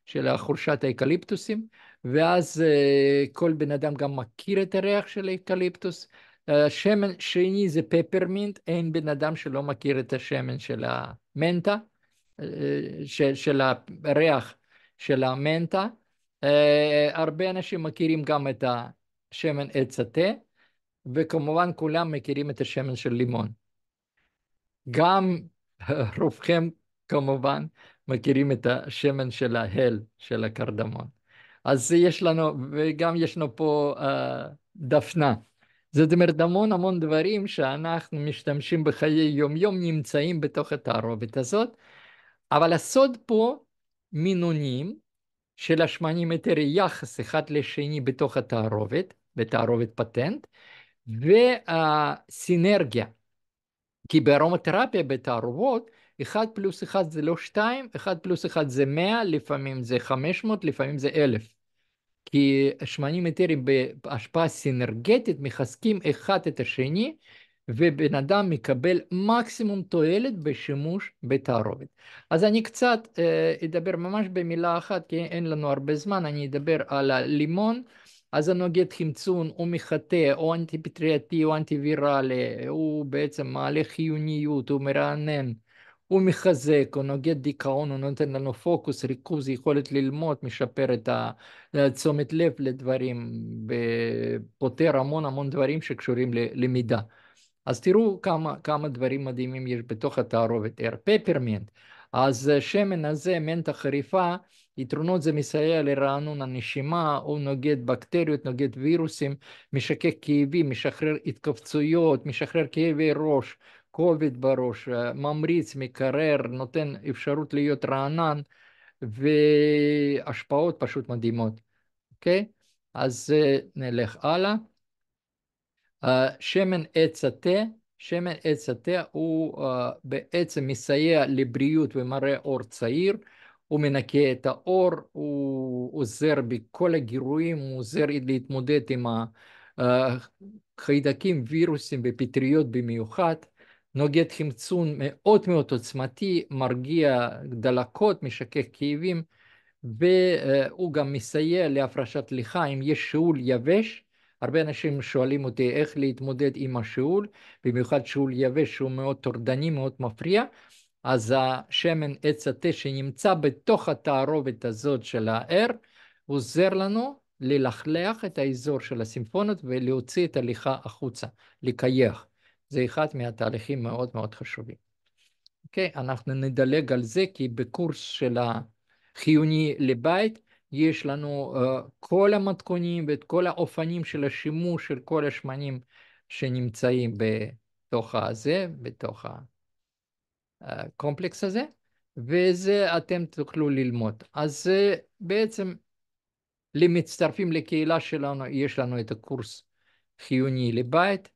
של חורשת האקליפטוסים, ואז אה, כל בן אדם גם מכיר את הריח של האקליפטוס. אה, שמן שני זה פפרמינט, אין בן אדם שלא מכיר את השמן של המנטה, אה, של, של הריח של המנטה. הרבה אנשים מכירים גם את השמן עץ התה, וכמובן כולם מכירים את השמן של לימון. גם רובכם כמובן מכירים את השמן של ההל, של הקרדמון. אז יש לנו, וגם ישנו פה uh, דפנה. זאת אומרת, המון המון דברים שאנחנו משתמשים בחיי יומיום נמצאים בתוך התערובת הזאת, אבל הסוד פה מינונים של השמנים יותר יחס אחד לשני בתוך התערובת, בתערובת פטנט, והסינרגיה. כי בארומתרפיה, בתערובות, 1 פלוס 1 זה לא 2, 1 פלוס 1 זה 100, לפעמים זה 500, לפעמים זה 1,000. כי שמנים אתרים בהשפעה סינרגטית מחזקים אחד את השני, ובן אדם מקבל מקסימום תועלת בשימוש בתערובת. אז אני קצת אה, אדבר ממש במילה אחת, כי אין לנו הרבה זמן, אני אדבר על הלימון. אז הנוגד חמצון הוא מחטא, או אנטי-פטרייתי, או אנטי-ויראלי, הוא בעצם מעלה חיוניות, הוא מרענן, הוא מחזק, הוא נוגד דיכאון, הוא נותן לנו פוקוס, ריכוז, יכולת ללמוד, משפר את התשומת לב לדברים, פותר המון המון דברים שקשורים ללמידה. אז תראו כמה, כמה דברים מדהימים יש בתוך התערובת, פפרמנט. אז שמן הזה, מנטה חריפה, יתרונות זה מסייע לרענון הנשימה, הוא נוגד בקטריות, נוגד וירוסים, משקק כאבים, משחרר התכווצויות, משחרר כאבי ראש, כובד בראש, ממריץ, מקרר, נותן אפשרות להיות רענן, והשפעות פשוט מדהימות, אוקיי? Okay? אז נלך הלאה. שמן עץ התה, שמן עץ התה הוא בעצם מסייע לבריאות ומראה אור צעיר. הוא מנקה את האור, הוא עוזר בכל הגירויים, הוא עוזר להתמודד עם החיידקים, אה, וירוסים ופטריות במיוחד. נוגד חמצון מאוד מאוד עוצמתי, מרגיע דלקות, משכך כאבים, והוא אה, גם מסייע להפרשת אם יש שאול יבש, הרבה אנשים שואלים אותי איך להתמודד עם השאול, במיוחד שאול יבש שהוא מאוד טורדני, מאוד מפריע, אז השמן עץ התה שנמצא בתוך התערובת הזאת של ה עוזר לנו ללכלח את האזור של הסימפונות ולהוציא את הליכה החוצה, לקייח. זה אחד מהתהליכים מאוד מאוד חשובים. אוקיי, okay, אנחנו נדלג על זה, כי בקורס של החיוני לבית, יש לנו uh, כל המתכונים ואת כל האופנים של השימוש של כל השמנים שנמצאים בתוך הזה, בתוך ה... הקומפלקס הזה, וזה אתם תוכלו ללמוד. אז אה, בעצם למצטרפים לקהילה שלנו, יש לנו את הקורס חיוני לבית,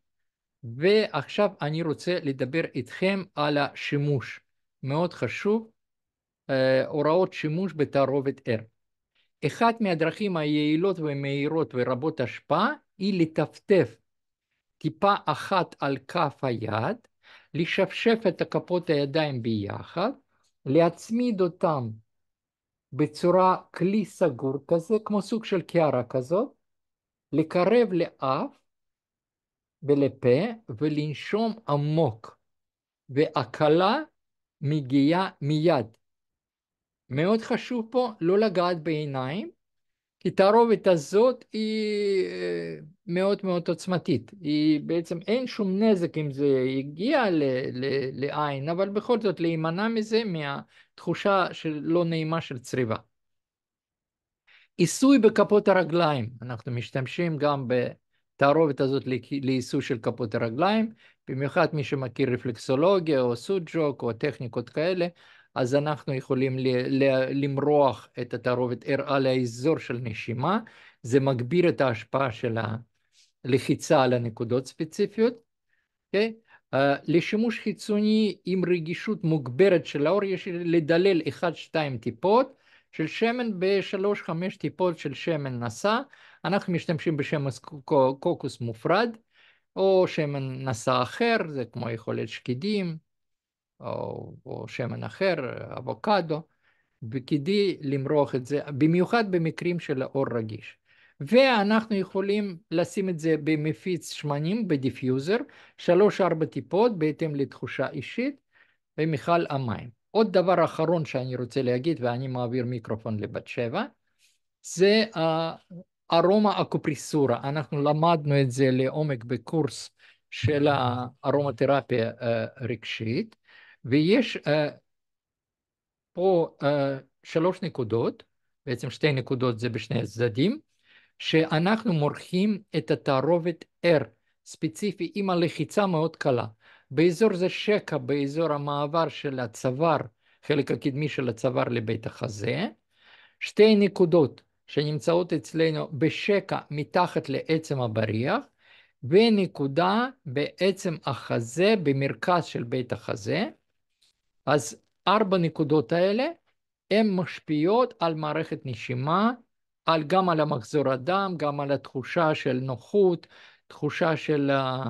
ועכשיו אני רוצה לדבר איתכם על השימוש. מאוד חשוב, אה, הוראות שימוש בתערובת R. אחת מהדרכים היעילות ומהירות ורבות השפעה היא לטפטף טיפה אחת על כף היד לשפשף את כפות הידיים ביחד, להצמיד אותם בצורה כלי סגור כזה, כמו סוג של קערה כזאת, לקרב לאף ולפה ולנשום עמוק, והקלה מגיעה מיד. מאוד חשוב פה לא לגעת בעיניים, כי תערובת הזאת היא אה, מאוד מאוד עוצמתית, היא בעצם אין שום נזק אם זה הגיע ל, ל, לעין, אבל בכל זאת להימנע מזה מהתחושה של לא נעימה של צריבה. עיסוי בכפות הרגליים, אנחנו משתמשים גם בתערובת הזאת לעיסוי של כפות הרגליים, במיוחד מי שמכיר רפלקסולוגיה או סוג'וק או טכניקות כאלה, אז אנחנו יכולים ל- ל- למרוח את התערובת ערה לאזור של נשימה, זה מגביר את ההשפעה של הלחיצה על הנקודות ספציפיות. Okay? אוקיי? Uh, אה, לשימוש חיצוני עם רגישות מוגברת של האור יש לדלל 1-2 טיפות של שמן ב-3-5 טיפות של שמן נשא, אנחנו משתמשים בשם קוקוס מופרד או שמן נשא אחר, זה כמו יכולת שקידים, או, או שמן אחר, אבוקדו, וכדי למרוח את זה, במיוחד במקרים של אור רגיש. ואנחנו יכולים לשים את זה במפיץ שמנים, בדיפיוזר, שלוש-ארבע טיפות בהתאם לתחושה אישית, ומכל המים. עוד דבר אחרון שאני רוצה להגיד, ואני מעביר מיקרופון לבת שבע, זה ארומה הקופריסורה. אנחנו למדנו את זה לעומק בקורס של הארומתרפיה אה, רגשית. ויש uh, פה uh, שלוש נקודות, בעצם שתי נקודות זה בשני הצדדים, שאנחנו מורחים את התערובת R ספציפי עם הלחיצה מאוד קלה. באזור זה שקע, באזור המעבר של הצוואר, חלק הקדמי של הצוואר לבית החזה, שתי נקודות שנמצאות אצלנו בשקע מתחת לעצם הבריח, ונקודה בעצם החזה, במרכז של בית החזה, אז ארבע נקודות האלה, הן משפיעות על מערכת נשימה, על, גם על המחזור הדם, גם על התחושה של נוחות, תחושה של אה,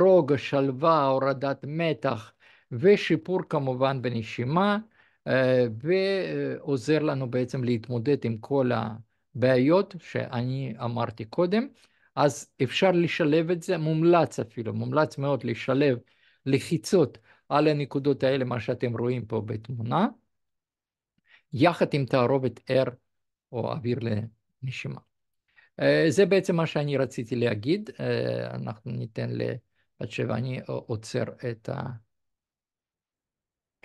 רוג, שלווה, הורדת מתח, ושיפור כמובן בנשימה, אה, ועוזר לנו בעצם להתמודד עם כל הבעיות שאני אמרתי קודם. אז אפשר לשלב את זה, מומלץ אפילו, מומלץ מאוד לשלב לחיצות על הנקודות האלה, מה שאתם רואים פה בתמונה, יחד עם תערובת R או אוויר לנשימה. אה, זה בעצם מה שאני רציתי להגיד, אה, אנחנו ניתן לבת שבע, אני עוצר את, ה...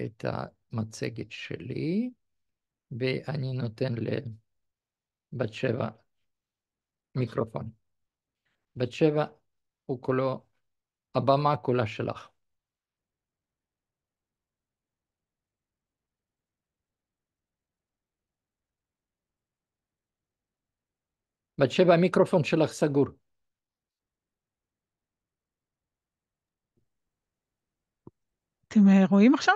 את המצגת שלי, ואני נותן לבת שבע מיקרופון. בת שבע הוא כולו, הבמה כולה שלך. בת שבע, המיקרופון שלך סגור. אתם רואים עכשיו?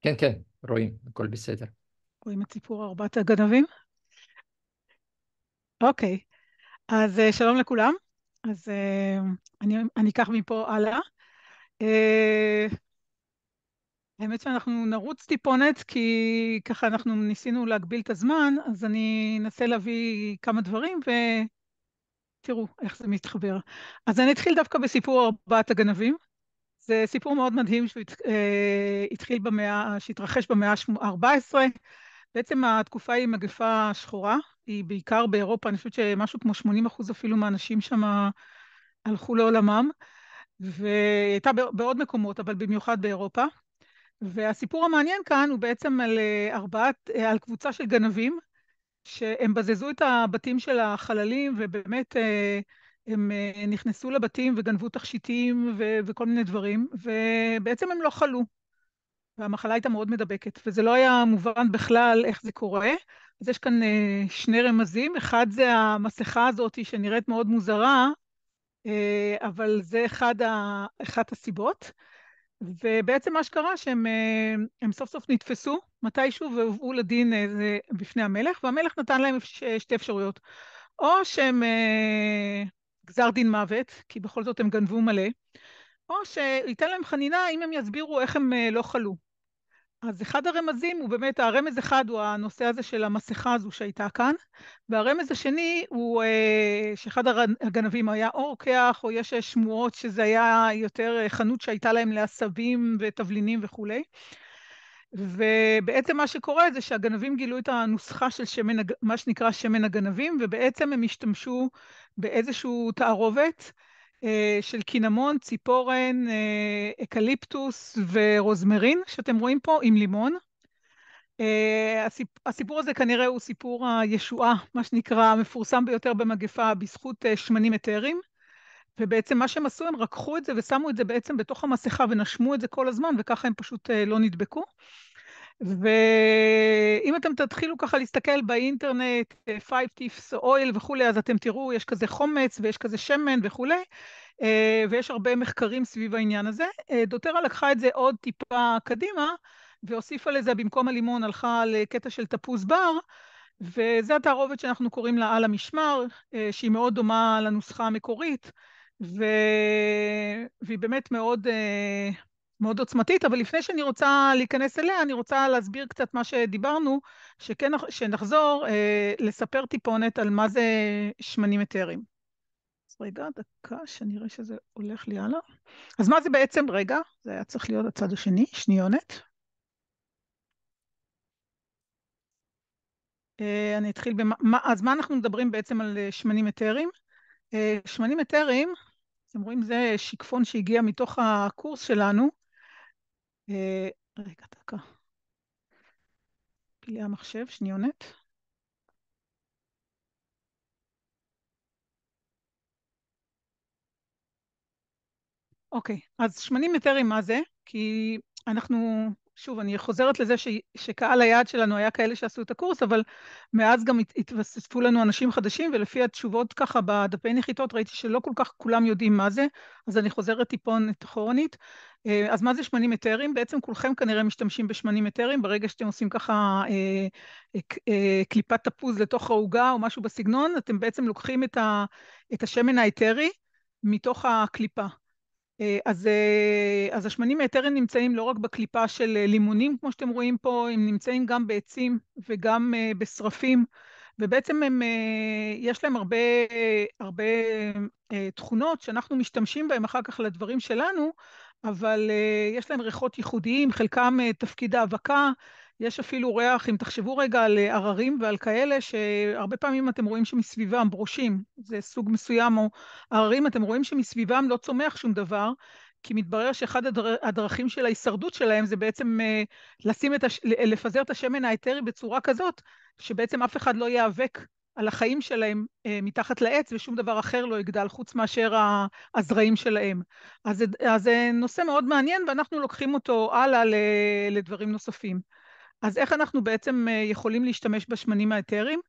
כן, כן, רואים, הכל בסדר. רואים את סיפור ארבעת הגנבים? אוקיי, אז אה, שלום לכולם. אז אה, אני, אני אקח מפה הלאה. אה, האמת שאנחנו נרוץ טיפונת, כי ככה אנחנו ניסינו להגביל את הזמן, אז אני אנסה להביא כמה דברים ותראו איך זה מתחבר. אז אני אתחיל דווקא בסיפור ארבעת הגנבים. זה סיפור מאוד מדהים שהתחיל אה, במאה, שהתרחש במאה ה-14. בעצם התקופה היא מגפה שחורה, היא בעיקר באירופה, אני חושבת שמשהו כמו 80 אחוז אפילו מהאנשים שם הלכו לעולמם, והיא הייתה בעוד מקומות, אבל במיוחד באירופה. והסיפור המעניין כאן הוא בעצם על, אה, ארבעת, אה, על קבוצה של גנבים, שהם בזזו את הבתים של החללים, ובאמת אה, הם נכנסו לבתים וגנבו תכשיטים ו- וכל מיני דברים, ובעצם הם לא חלו. והמחלה הייתה מאוד מדבקת, וזה לא היה מובן בכלל איך זה קורה. אז יש כאן שני רמזים, אחד זה המסכה הזאת שנראית מאוד מוזרה, אבל זה אחד ה... אחת הסיבות. ובעצם מה שקרה שהם אה, סוף סוף נתפסו מתישהו והובאו לדין אה, בפני המלך, והמלך נתן להם אה, שתי אפשרויות. או שהם גזר דין מוות, כי בכל זאת הם גנבו מלא, או שייתן להם חנינה אם הם יסבירו איך הם לא חלו. אז אחד הרמזים הוא באמת, הרמז אחד הוא הנושא הזה של המסכה הזו שהייתה כאן, והרמז השני הוא אה, שאחד הגנבים היה או רוקח, או יש אה, שמועות שזה היה יותר אה, חנות שהייתה להם לעשבים ותבלינים וכולי. ובעצם מה שקורה זה שהגנבים גילו את הנוסחה של שמן, מה שנקרא שמן הגנבים, ובעצם הם השתמשו באיזשהו תערובת. אה, של קינמון, ציפורן, אה, אקליפטוס ורוזמרין, שאתם רואים פה, עם לימון. אה, הסיפור הזה כנראה הוא סיפור הישועה, מה שנקרא, המפורסם ביותר במגפה, בזכות שמנים אתרים. ובעצם מה שהם עשו, הם רקחו את זה ושמו את זה בעצם בתוך המסכה ונשמו את זה כל הזמן, וככה הם פשוט לא נדבקו. ואם אתם תתחילו ככה להסתכל באינטרנט, 5 טיפס אויל וכולי, אז אתם תראו, יש כזה חומץ ויש כזה שמן וכולי, אה, ויש הרבה מחקרים סביב העניין הזה. אה, דוטרה לקחה את זה עוד טיפה קדימה, והוסיפה לזה, במקום הלימון הלכה לקטע של תפוז בר, וזו התערובת שאנחנו קוראים לה על המשמר, אה, שהיא מאוד דומה לנוסחה המקורית, ו... והיא באמת מאוד... מאוד עוצמתית, אבל לפני שאני רוצה להיכנס אליה, אני רוצה להסביר קצת מה שדיברנו, שכן, שנחזור אה, לספר טיפונת על מה זה שמנים אתרים. אז רגע, דקה, שאני אראה שזה הולך לי הלאה. אז מה זה בעצם, רגע, זה היה צריך להיות הצד השני, שניונת. אה, אני אתחיל במה, אז מה אנחנו מדברים בעצם על שמנים אתרים? אה, שמנים אתרים, אה, אתם רואים, זה שיקפון שהגיע מתוך הקורס שלנו, אה, רגע, דקה. פלאי המחשב, שניונת. אוקיי, אז שמנים יתרים מה זה? כי אנחנו, שוב, אני חוזרת לזה ש, שקהל היעד שלנו היה כאלה שעשו את הקורס, אבל מאז גם התווספו לנו אנשים חדשים, ולפי התשובות ככה בדפי נחיתות ראיתי שלא כל כך כולם יודעים מה זה, אז אני חוזרת טיפונת אחורנית. אה, אז מה זה שמנים אתרים? בעצם כולכם כנראה משתמשים בשמנים אתרים, ברגע שאתם עושים ככה אה, אה, אה, קליפת תפוז לתוך העוגה או משהו בסגנון, אתם בעצם לוקחים את, ה, את השמן האתרי מתוך הקליפה. אה, אז, אה, אז השמנים האתרים נמצאים לא רק בקליפה של לימונים, כמו שאתם רואים פה, הם נמצאים גם בעצים וגם בשרפים. ובעצם הם, יש להם הרבה, הרבה תכונות שאנחנו משתמשים בהם אחר כך לדברים שלנו, אבל אה, יש להם ריחות ייחודיים, חלקם אה, תפקיד האבקה, יש אפילו ריח, אם תחשבו רגע על אה, עררים ועל כאלה, שהרבה פעמים אתם רואים שמסביבם ברושים, זה סוג מסוים, או עררים, אתם רואים שמסביבם לא צומח שום דבר, כי מתברר שאחד הדר... הדרכים של ההישרדות שלהם זה בעצם לשים את הש... לפזר את השמן האתרי בצורה כזאת, שבעצם אף אחד לא ייאבק על החיים שלהם אה, מתחת לעץ, ושום דבר אחר לא יגדל חוץ מאשר הזרעים שלהם. אז, אז זה נושא מאוד מעניין, ואנחנו לוקחים אותו הלאה ל, לדברים נוספים. אז איך אנחנו בעצם אה, יכולים להשתמש בשמנים האתריים?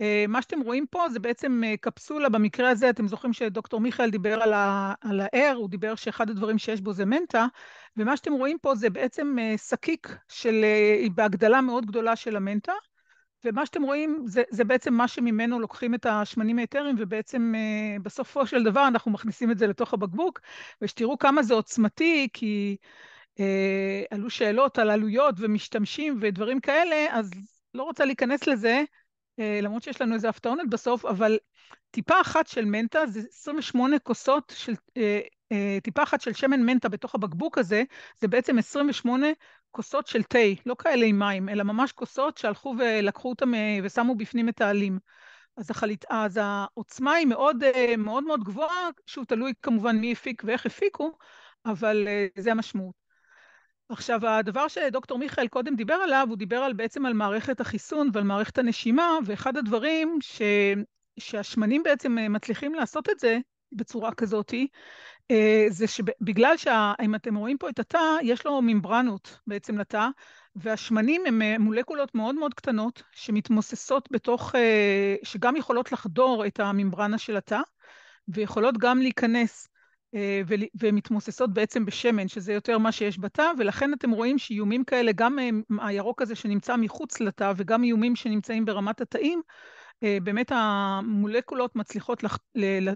אה, מה שאתם רואים פה זה בעצם אה, קפסולה, במקרה הזה אתם זוכרים שדוקטור מיכאל דיבר על, ה, על הער, הוא דיבר שאחד הדברים שיש בו זה מנטה, ומה שאתם רואים פה זה בעצם שקיק של, בהגדלה מאוד גדולה של המנטה, ומה שאתם רואים זה, זה בעצם מה שממנו לוקחים את השמנים היתרים, ובעצם אה, בסופו של דבר אנחנו מכניסים את זה לתוך הבקבוק, ושתראו כמה זה עוצמתי, כי אה, עלו שאלות על עלויות ומשתמשים ודברים כאלה, אז לא רוצה להיכנס לזה, אה, למרות שיש לנו איזה הפתעונת בסוף, אבל טיפה אחת של מנטה זה 28 כוסות של... אה, אה, טיפה אחת של שמן מנטה בתוך הבקבוק הזה, זה בעצם 28 כוסות של תה, לא כאלה עם מים, אלא ממש כוסות שהלכו ולקחו אותם אה, ושמו בפנים את העלים. אז, החליט, אז העוצמה היא מאוד, אה, מאוד מאוד גבוהה, שהוא תלוי כמובן מי הפיק ואיך הפיקו, אבל אה, זה המשמעות. עכשיו, הדבר שדוקטור מיכאל קודם דיבר עליו, הוא דיבר על, בעצם על מערכת החיסון ועל מערכת הנשימה, ואחד הדברים ש... שהשמנים בעצם מצליחים לעשות את זה בצורה כזאתי, אה, זה שבגלל שאם אתם רואים פה את התא, יש לו ממברנות בעצם לתא, והשמנים הם אה, מולקולות מאוד מאוד קטנות שמתמוססות בתוך, אה, שגם יכולות לחדור את הממברנה של התא, ויכולות גם להיכנס. ומתמוססות בעצם בשמן, שזה יותר מה שיש בתא, ולכן אתם רואים שאיומים כאלה, גם הירוק הזה שנמצא מחוץ לתא וגם איומים שנמצאים ברמת התאים, באמת המולקולות מצליחות לח... ל... ל...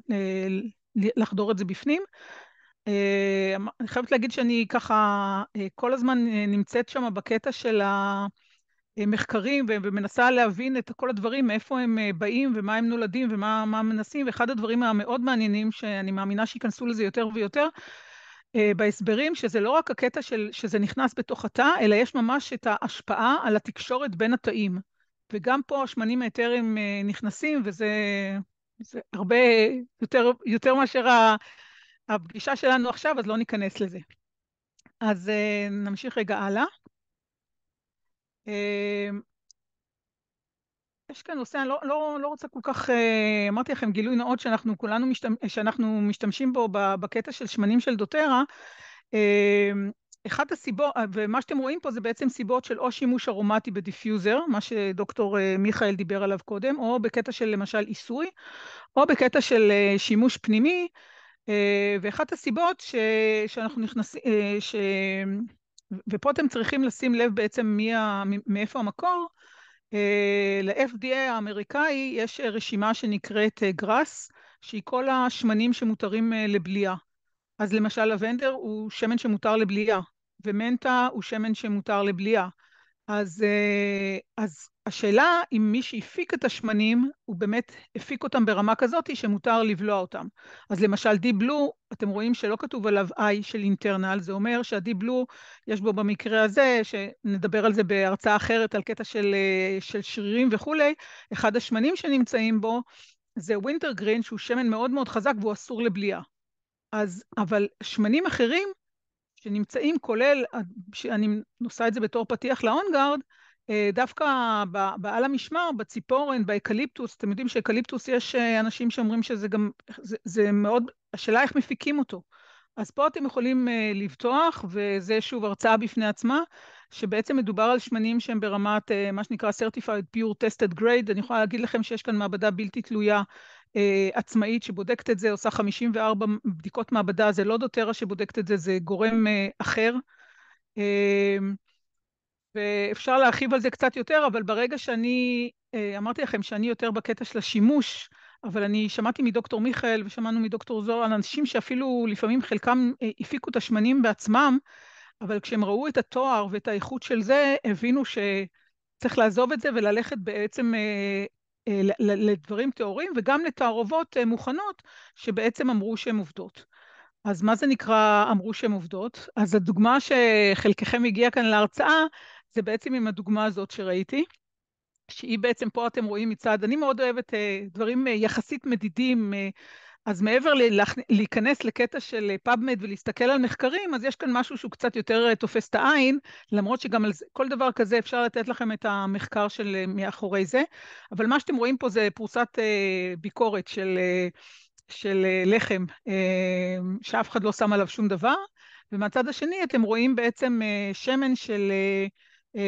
לחדור את זה בפנים. אה, אמ, אני חייבת להגיד שאני ככה אה, כל הזמן אה, נמצאת שם בקטע של המחקרים ומנסה להבין את כל הדברים, מאיפה הם באים ומה הם נולדים ומה הם מנסים, ואחד הדברים המאוד מעניינים, שאני מאמינה שייכנסו לזה יותר ויותר, בהסברים, שזה לא רק הקטע של, שזה נכנס בתוך התא, אלא יש ממש את ההשפעה על התקשורת בין התאים. וגם פה השמנים האתרים נכנסים, וזה זה הרבה יותר, יותר מאשר הפגישה שלנו עכשיו, אז לא ניכנס לזה. אז אה, נמשיך רגע הלאה. אה, יש כאן נושא, אני לא, לא, לא רוצה כל כך, אה, אמרתי לכם, גילוי נאות שאנחנו כולנו משתמש, שאנחנו משתמשים בו בקטע של שמנים של דוטרה. אחת הסיבות, אה, ומה שאתם רואים פה זה בעצם סיבות של או שימוש ארומטי בדיפיוזר, מה שדוקטור אה, מיכאל דיבר עליו קודם, או בקטע של למשל עיסוי, או בקטע של אה, שימוש פנימי, ואחת הסיבות ש, שאנחנו נכנסים, ש... ופה אתם צריכים לשים לב בעצם מי ה... מאיפה המקור, ל-FDA האמריקאי יש רשימה שנקראת גראס, שהיא כל השמנים שמותרים לבליעה. אז למשל לבנדר הוא שמן שמותר לבליעה, ומנטה הוא שמן שמותר לבליעה. אז, אה, אז השאלה אם מי שהפיק את השמנים, הוא באמת הפיק אותם ברמה כזאת שמותר לבלוע אותם. אז למשל די בלו, אתם רואים שלא כתוב עליו I של אינטרנל, זה אומר שהדי בלו, יש בו במקרה הזה, שנדבר על זה בהרצאה אחרת, על קטע של, אה, של שרירים וכולי, אחד השמנים שנמצאים בו זה ווינטר גרין, שהוא שמן מאוד מאוד חזק והוא אסור לבליעה. אז, אבל שמנים אחרים שנמצאים, כולל, אני נושא את זה בתור פתיח להונגרד, אה, דווקא בעל המשמר, בציפורן, באקליפטוס, אתם יודעים שאקליפטוס יש אה, אנשים שאומרים שזה גם, זה, זה מאוד, השאלה איך מפיקים אותו. אז פה אתם יכולים אה, לבטוח, וזה שוב הרצאה בפני עצמה, שבעצם מדובר על שמנים שהם ברמת מה שנקרא Certified Pure Tested Grade. אני יכולה להגיד לכם שיש כאן מעבדה בלתי תלויה אה, עצמאית שבודקת את זה, עושה 54 בדיקות מעבדה, זה לא דוטרה שבודקת את זה, זה גורם אה, אחר. אה, ואפשר להרחיב על זה קצת יותר, אבל ברגע שאני, אה, אמרתי לכם שאני יותר בקטע של השימוש, אבל אני שמעתי מדוקטור מיכאל ושמענו מדוקטור זוהר על אנשים שאפילו לפעמים חלקם אה, הפיקו את השמנים בעצמם, אבל כשהם ראו את התואר ואת האיכות של זה, הבינו שצריך לעזוב את זה וללכת בעצם אה, אה, לדברים טהורים וגם לתערובות אה, מוכנות שבעצם אמרו שהן עובדות. אז מה זה נקרא אמרו שהן עובדות? אז הדוגמה שחלקכם הגיע כאן להרצאה זה בעצם עם הדוגמה הזאת שראיתי, שהיא בעצם פה אתם רואים מצד, אני מאוד אוהבת אה, דברים יחסית מדידים אז מעבר להיכנס לקטע של אה, פאבמד ולהסתכל על מחקרים, אז יש כאן משהו שהוא קצת יותר אה, תופס את העין, למרות שגם על זה, כל דבר כזה אפשר לתת לכם את המחקר של אה, מאחורי זה. אבל מה שאתם רואים פה זה פרוסת ביקורת של, של לחם, שאף אחד לא שם עליו שום דבר. ומהצד השני אתם רואים בעצם שמן של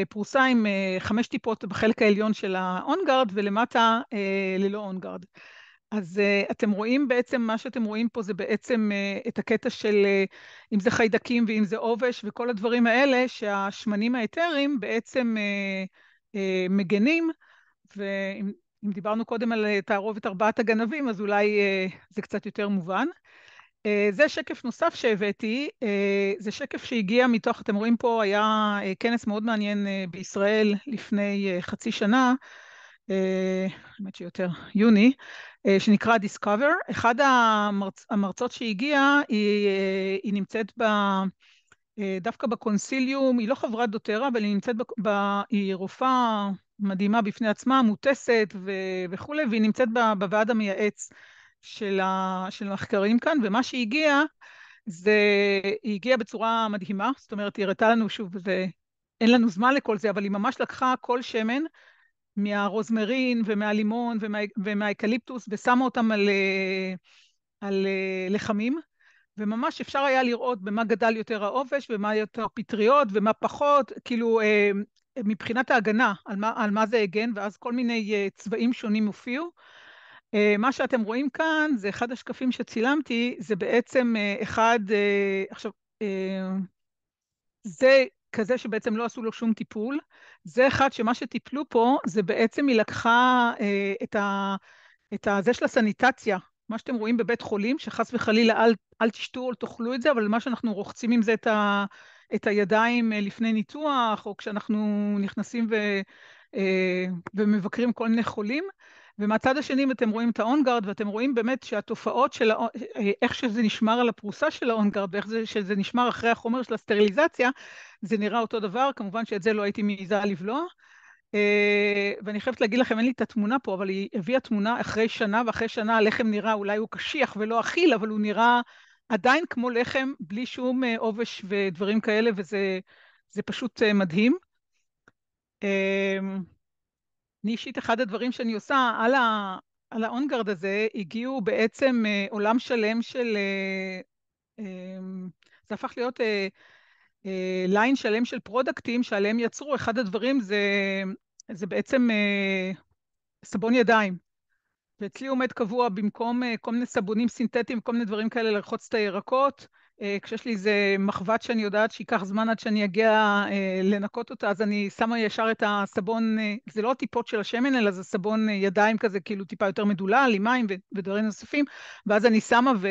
פרוסה עם חמש טיפות בחלק העליון של האונגרד, ולמטה ללא אונגרד. אז uh, אתם רואים בעצם, מה שאתם רואים פה זה בעצם uh, את הקטע של uh, אם זה חיידקים ואם זה עובש וכל הדברים האלה שהשמנים האתריים בעצם uh, uh, מגנים, ואם דיברנו קודם על תערובת ארבעת הגנבים, אז אולי uh, זה קצת יותר מובן. Uh, זה שקף נוסף שהבאתי, uh, זה שקף שהגיע מתוך, אתם רואים פה, היה uh, כנס מאוד מעניין uh, בישראל לפני uh, חצי שנה, האמת שיותר, יוני, אה, שנקרא Discover. אחד המרצ... המרצות שהגיעה, היא, אה, היא נמצאת ב... אה, דווקא בקונסיליום, היא לא חברת דוטרה, אבל היא נמצאת, ב... ב... היא רופאה מדהימה בפני עצמה, מוטסת ו... וכולי, והיא נמצאת ב... בוועד המייעץ של, ה... של המחקרים כאן, ומה שהגיע, זה היא הגיעה בצורה מדהימה, זאת אומרת, היא הראתה לנו שוב, ואין לנו זמן לכל זה, אבל היא ממש לקחה כל שמן מהרוזמרין ומהלימון ומה, ומהאקליפטוס, ושמה אותם על, אה, על אה, לחמים, וממש אפשר היה לראות במה גדל יותר העובש, ומה יותר פטריות, ומה פחות, כאילו אה, מבחינת ההגנה, על מה, על מה זה הגן, ואז כל מיני צבעים שונים הופיעו. מה שאתם רואים כאן, זה אחד השקפים שצילמתי, זה בעצם אחד, עכשיו, זה כזה שבעצם לא עשו לו שום טיפול. זה אחד שמה שטיפלו פה, זה בעצם היא לקחה אה, את, ה, את ה... זה של הסניטציה, מה שאתם רואים בבית חולים, שחס וחלילה אל, אל תשתו או תאכלו את זה, אבל מה שאנחנו רוחצים עם זה את, ה, את הידיים אה, לפני ניתוח, או כשאנחנו נכנסים ו, אה, ומבקרים כל מיני חולים, ומהצד השני אתם רואים את האונגארד, ואתם רואים באמת שהתופעות של, האונ... איך שזה נשמר על הפרוסה של האונגארד, ואיך זה, שזה נשמר אחרי החומר של הסטריליזציה, זה נראה אותו דבר, כמובן שאת זה לא הייתי מעיזה לבלוע. אה, ואני חייבת להגיד לכם, אין לי את התמונה פה, אבל היא הביאה תמונה אחרי שנה, ואחרי שנה הלחם נראה, אולי הוא קשיח ולא אכיל, אבל הוא נראה עדיין כמו לחם, בלי שום אה, עובש ודברים כאלה, וזה פשוט אה, מדהים. אני אישית, אחד הדברים שאני עושה על, ה, על האונגרד הזה, הגיעו בעצם אה, עולם שלם של... אה, אה, זה הפך להיות אה, אה, ליין שלם של פרודקטים שעליהם יצרו. אחד הדברים זה, זה בעצם אה, סבון ידיים. ואצלי עומד קבוע במקום אה, כל מיני סבונים סינתטיים, כל מיני דברים כאלה לרחוץ את הירקות. אה, כשיש לי איזה מחבת שאני יודעת שייקח זמן עד שאני אגיע אה, לנקות אותה, אז אני שמה ישר את הסבון, אה, זה לא הטיפות של השמן, אלא זה סבון ידיים כזה, כאילו טיפה יותר מדולל, עם מים ודברים נוספים, ואז אני שמה ו...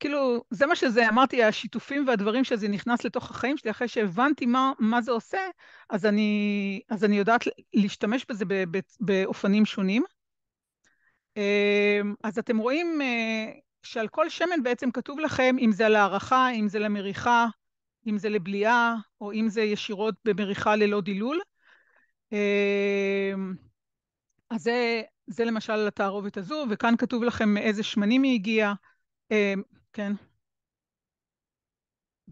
כאילו, זה מה שזה, אמרתי, השיתופים והדברים שזה נכנס לתוך החיים שלי, אחרי שהבנתי מה, מה זה עושה, אז אני, אז אני יודעת להשתמש בזה באופנים שונים. אז אתם רואים שעל כל שמן בעצם כתוב לכם אם זה להערכה, אם זה למריחה, אם זה לבליעה, או אם זה ישירות במריחה ללא דילול. אה, אז זה, זה למשל התערובת הזו, וכאן כתוב לכם מאיזה שמנים היא הגיעה. אה, כן.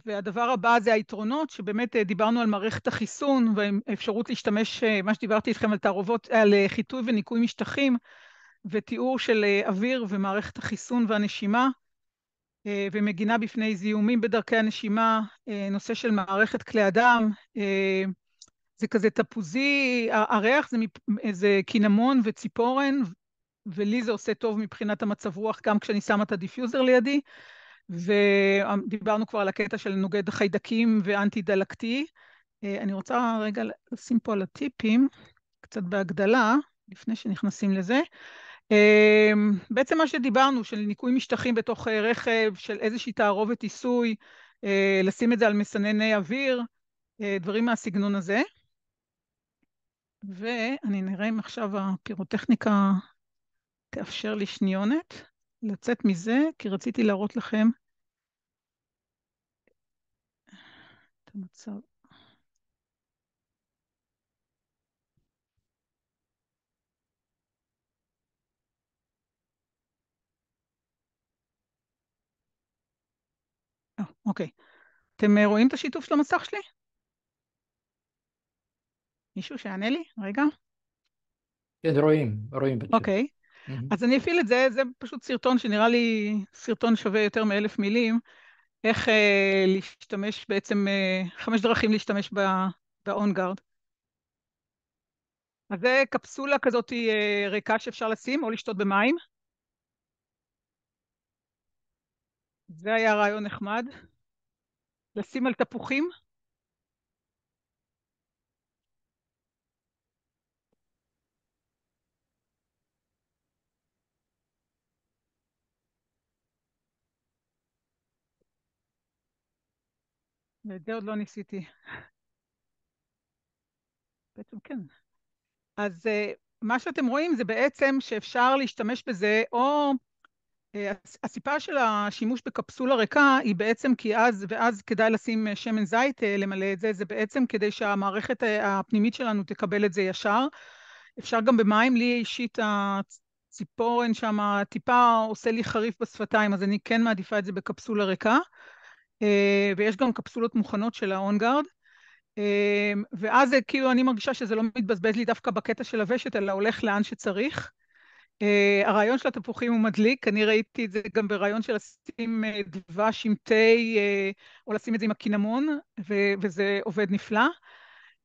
והדבר הבא זה היתרונות, שבאמת אה, דיברנו על מערכת החיסון והאפשרות להשתמש, מה שדיברתי איתכם על תערובות, על חיטוי וניקוי משטחים, ותיאור של אה, אוויר ומערכת החיסון והנשימה, אה, ומגינה בפני זיהומים בדרכי הנשימה, אה, נושא של מערכת כלי הדם, זה כזה תפוזי, הריח זה, זה קינמון וציפורן, ולי זה עושה טוב מבחינת המצב רוח, גם כשאני שמה את הדיפיוזר לידי. ודיברנו כבר על הקטע של נוגד חיידקים ואנטי דלקתי. אני רוצה רגע לשים פה על הטיפים, קצת בהגדלה, לפני שנכנסים לזה. אמ, בעצם מה שדיברנו, של ניקוי משטחים בתוך אה, רכב, של איזושהי תערובת עיסוי, אה, לשים את זה על מסנני אוויר, אה, דברים מהסגנון הזה. ואני נראה אם עכשיו הפירוטכניקה תאפשר לי שניונת לצאת מזה, כי רציתי להראות לכם את המצב. אוקיי. אתם אה, רואים את השיתוף של המסך שלי? מישהו שיענה לי? רגע. כן, רואים, רואים. אוקיי. אז אני אפעיל את זה, זה פשוט סרטון שנראה לי סרטון שווה יותר מאלף מילים, איך אה, להשתמש בעצם, אה, חמש דרכים להשתמש ב באונגארד. אז זה קפסולה כזאת אה, ריקה שאפשר לשים, או לשתות במים. זה היה רעיון נחמד. לשים על תפוחים? ואת זה עוד לא ניסיתי. בעצם כן. אז אה, מה שאתם רואים זה בעצם שאפשר להשתמש בזה או אה, הסיפה של השימוש בקפסולה ריקה היא בעצם כי אז, ואז כדאי לשים אה, שמן זית אה, למלא את זה, זה בעצם כדי שהמערכת הפנימית שלנו תקבל את זה ישר. אפשר גם במים, לי אישית הציפורן שם טיפה עושה לי חריף בשפתיים, אז אני כן מעדיפה את זה בקפסולה ריקה. ויש גם קפסולות מוכנות של האונגארד. ואז כאילו אני מרגישה שזה לא מתבזבז לי דווקא בקטע של הוושת, אלא הולך לאן שצריך. Uh, הרעיון של התפוחים הוא מדליק, אני ראיתי את זה גם ברעיון של לשים אה, דבש עם תה, uh, או לשים את זה עם הקינמון, ו- וזה עובד נפלא.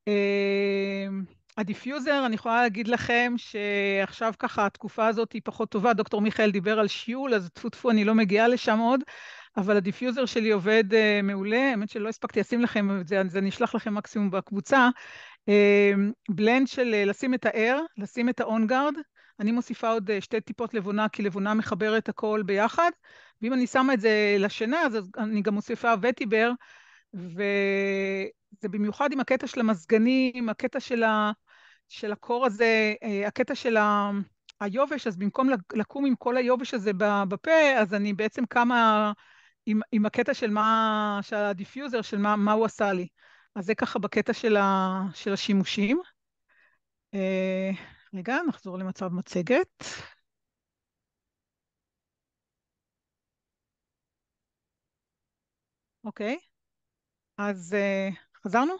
Uh, הדיפיוזר, אני יכולה להגיד לכם שעכשיו ככה התקופה הזאת היא פחות טובה, דוקטור מיכאל דיבר על שיעול, אז טפו טפו, אני לא מגיעה לשם עוד, אבל הדיפיוזר שלי עובד uh, מעולה, האמת שלא הספקתי לשים לכם את זה, אז אני אשלח לכם מקסימום בקבוצה. בלנד של לשים את האר, לשים את האונגארד, אני מוסיפה עוד אה, שתי טיפות לבונה, כי לבונה מחברת הכל ביחד. ואם אני שמה את זה לשינה, אז אני גם מוסיפה וטיבר, וזה במיוחד עם הקטע של המזגנים, הקטע של, ה... של הקור הזה, אה, הקטע של ה... היובש, אז במקום לקום עם כל היובש הזה בפה, אז אני בעצם קמה עם, עם הקטע של מה, של הדיפיוזר, של מה, מה הוא עשה לי. אז זה ככה בקטע של, ה, של השימושים. אה, רגע, נחזור למצב מצגת. אוקיי, אז uh, חזרנו?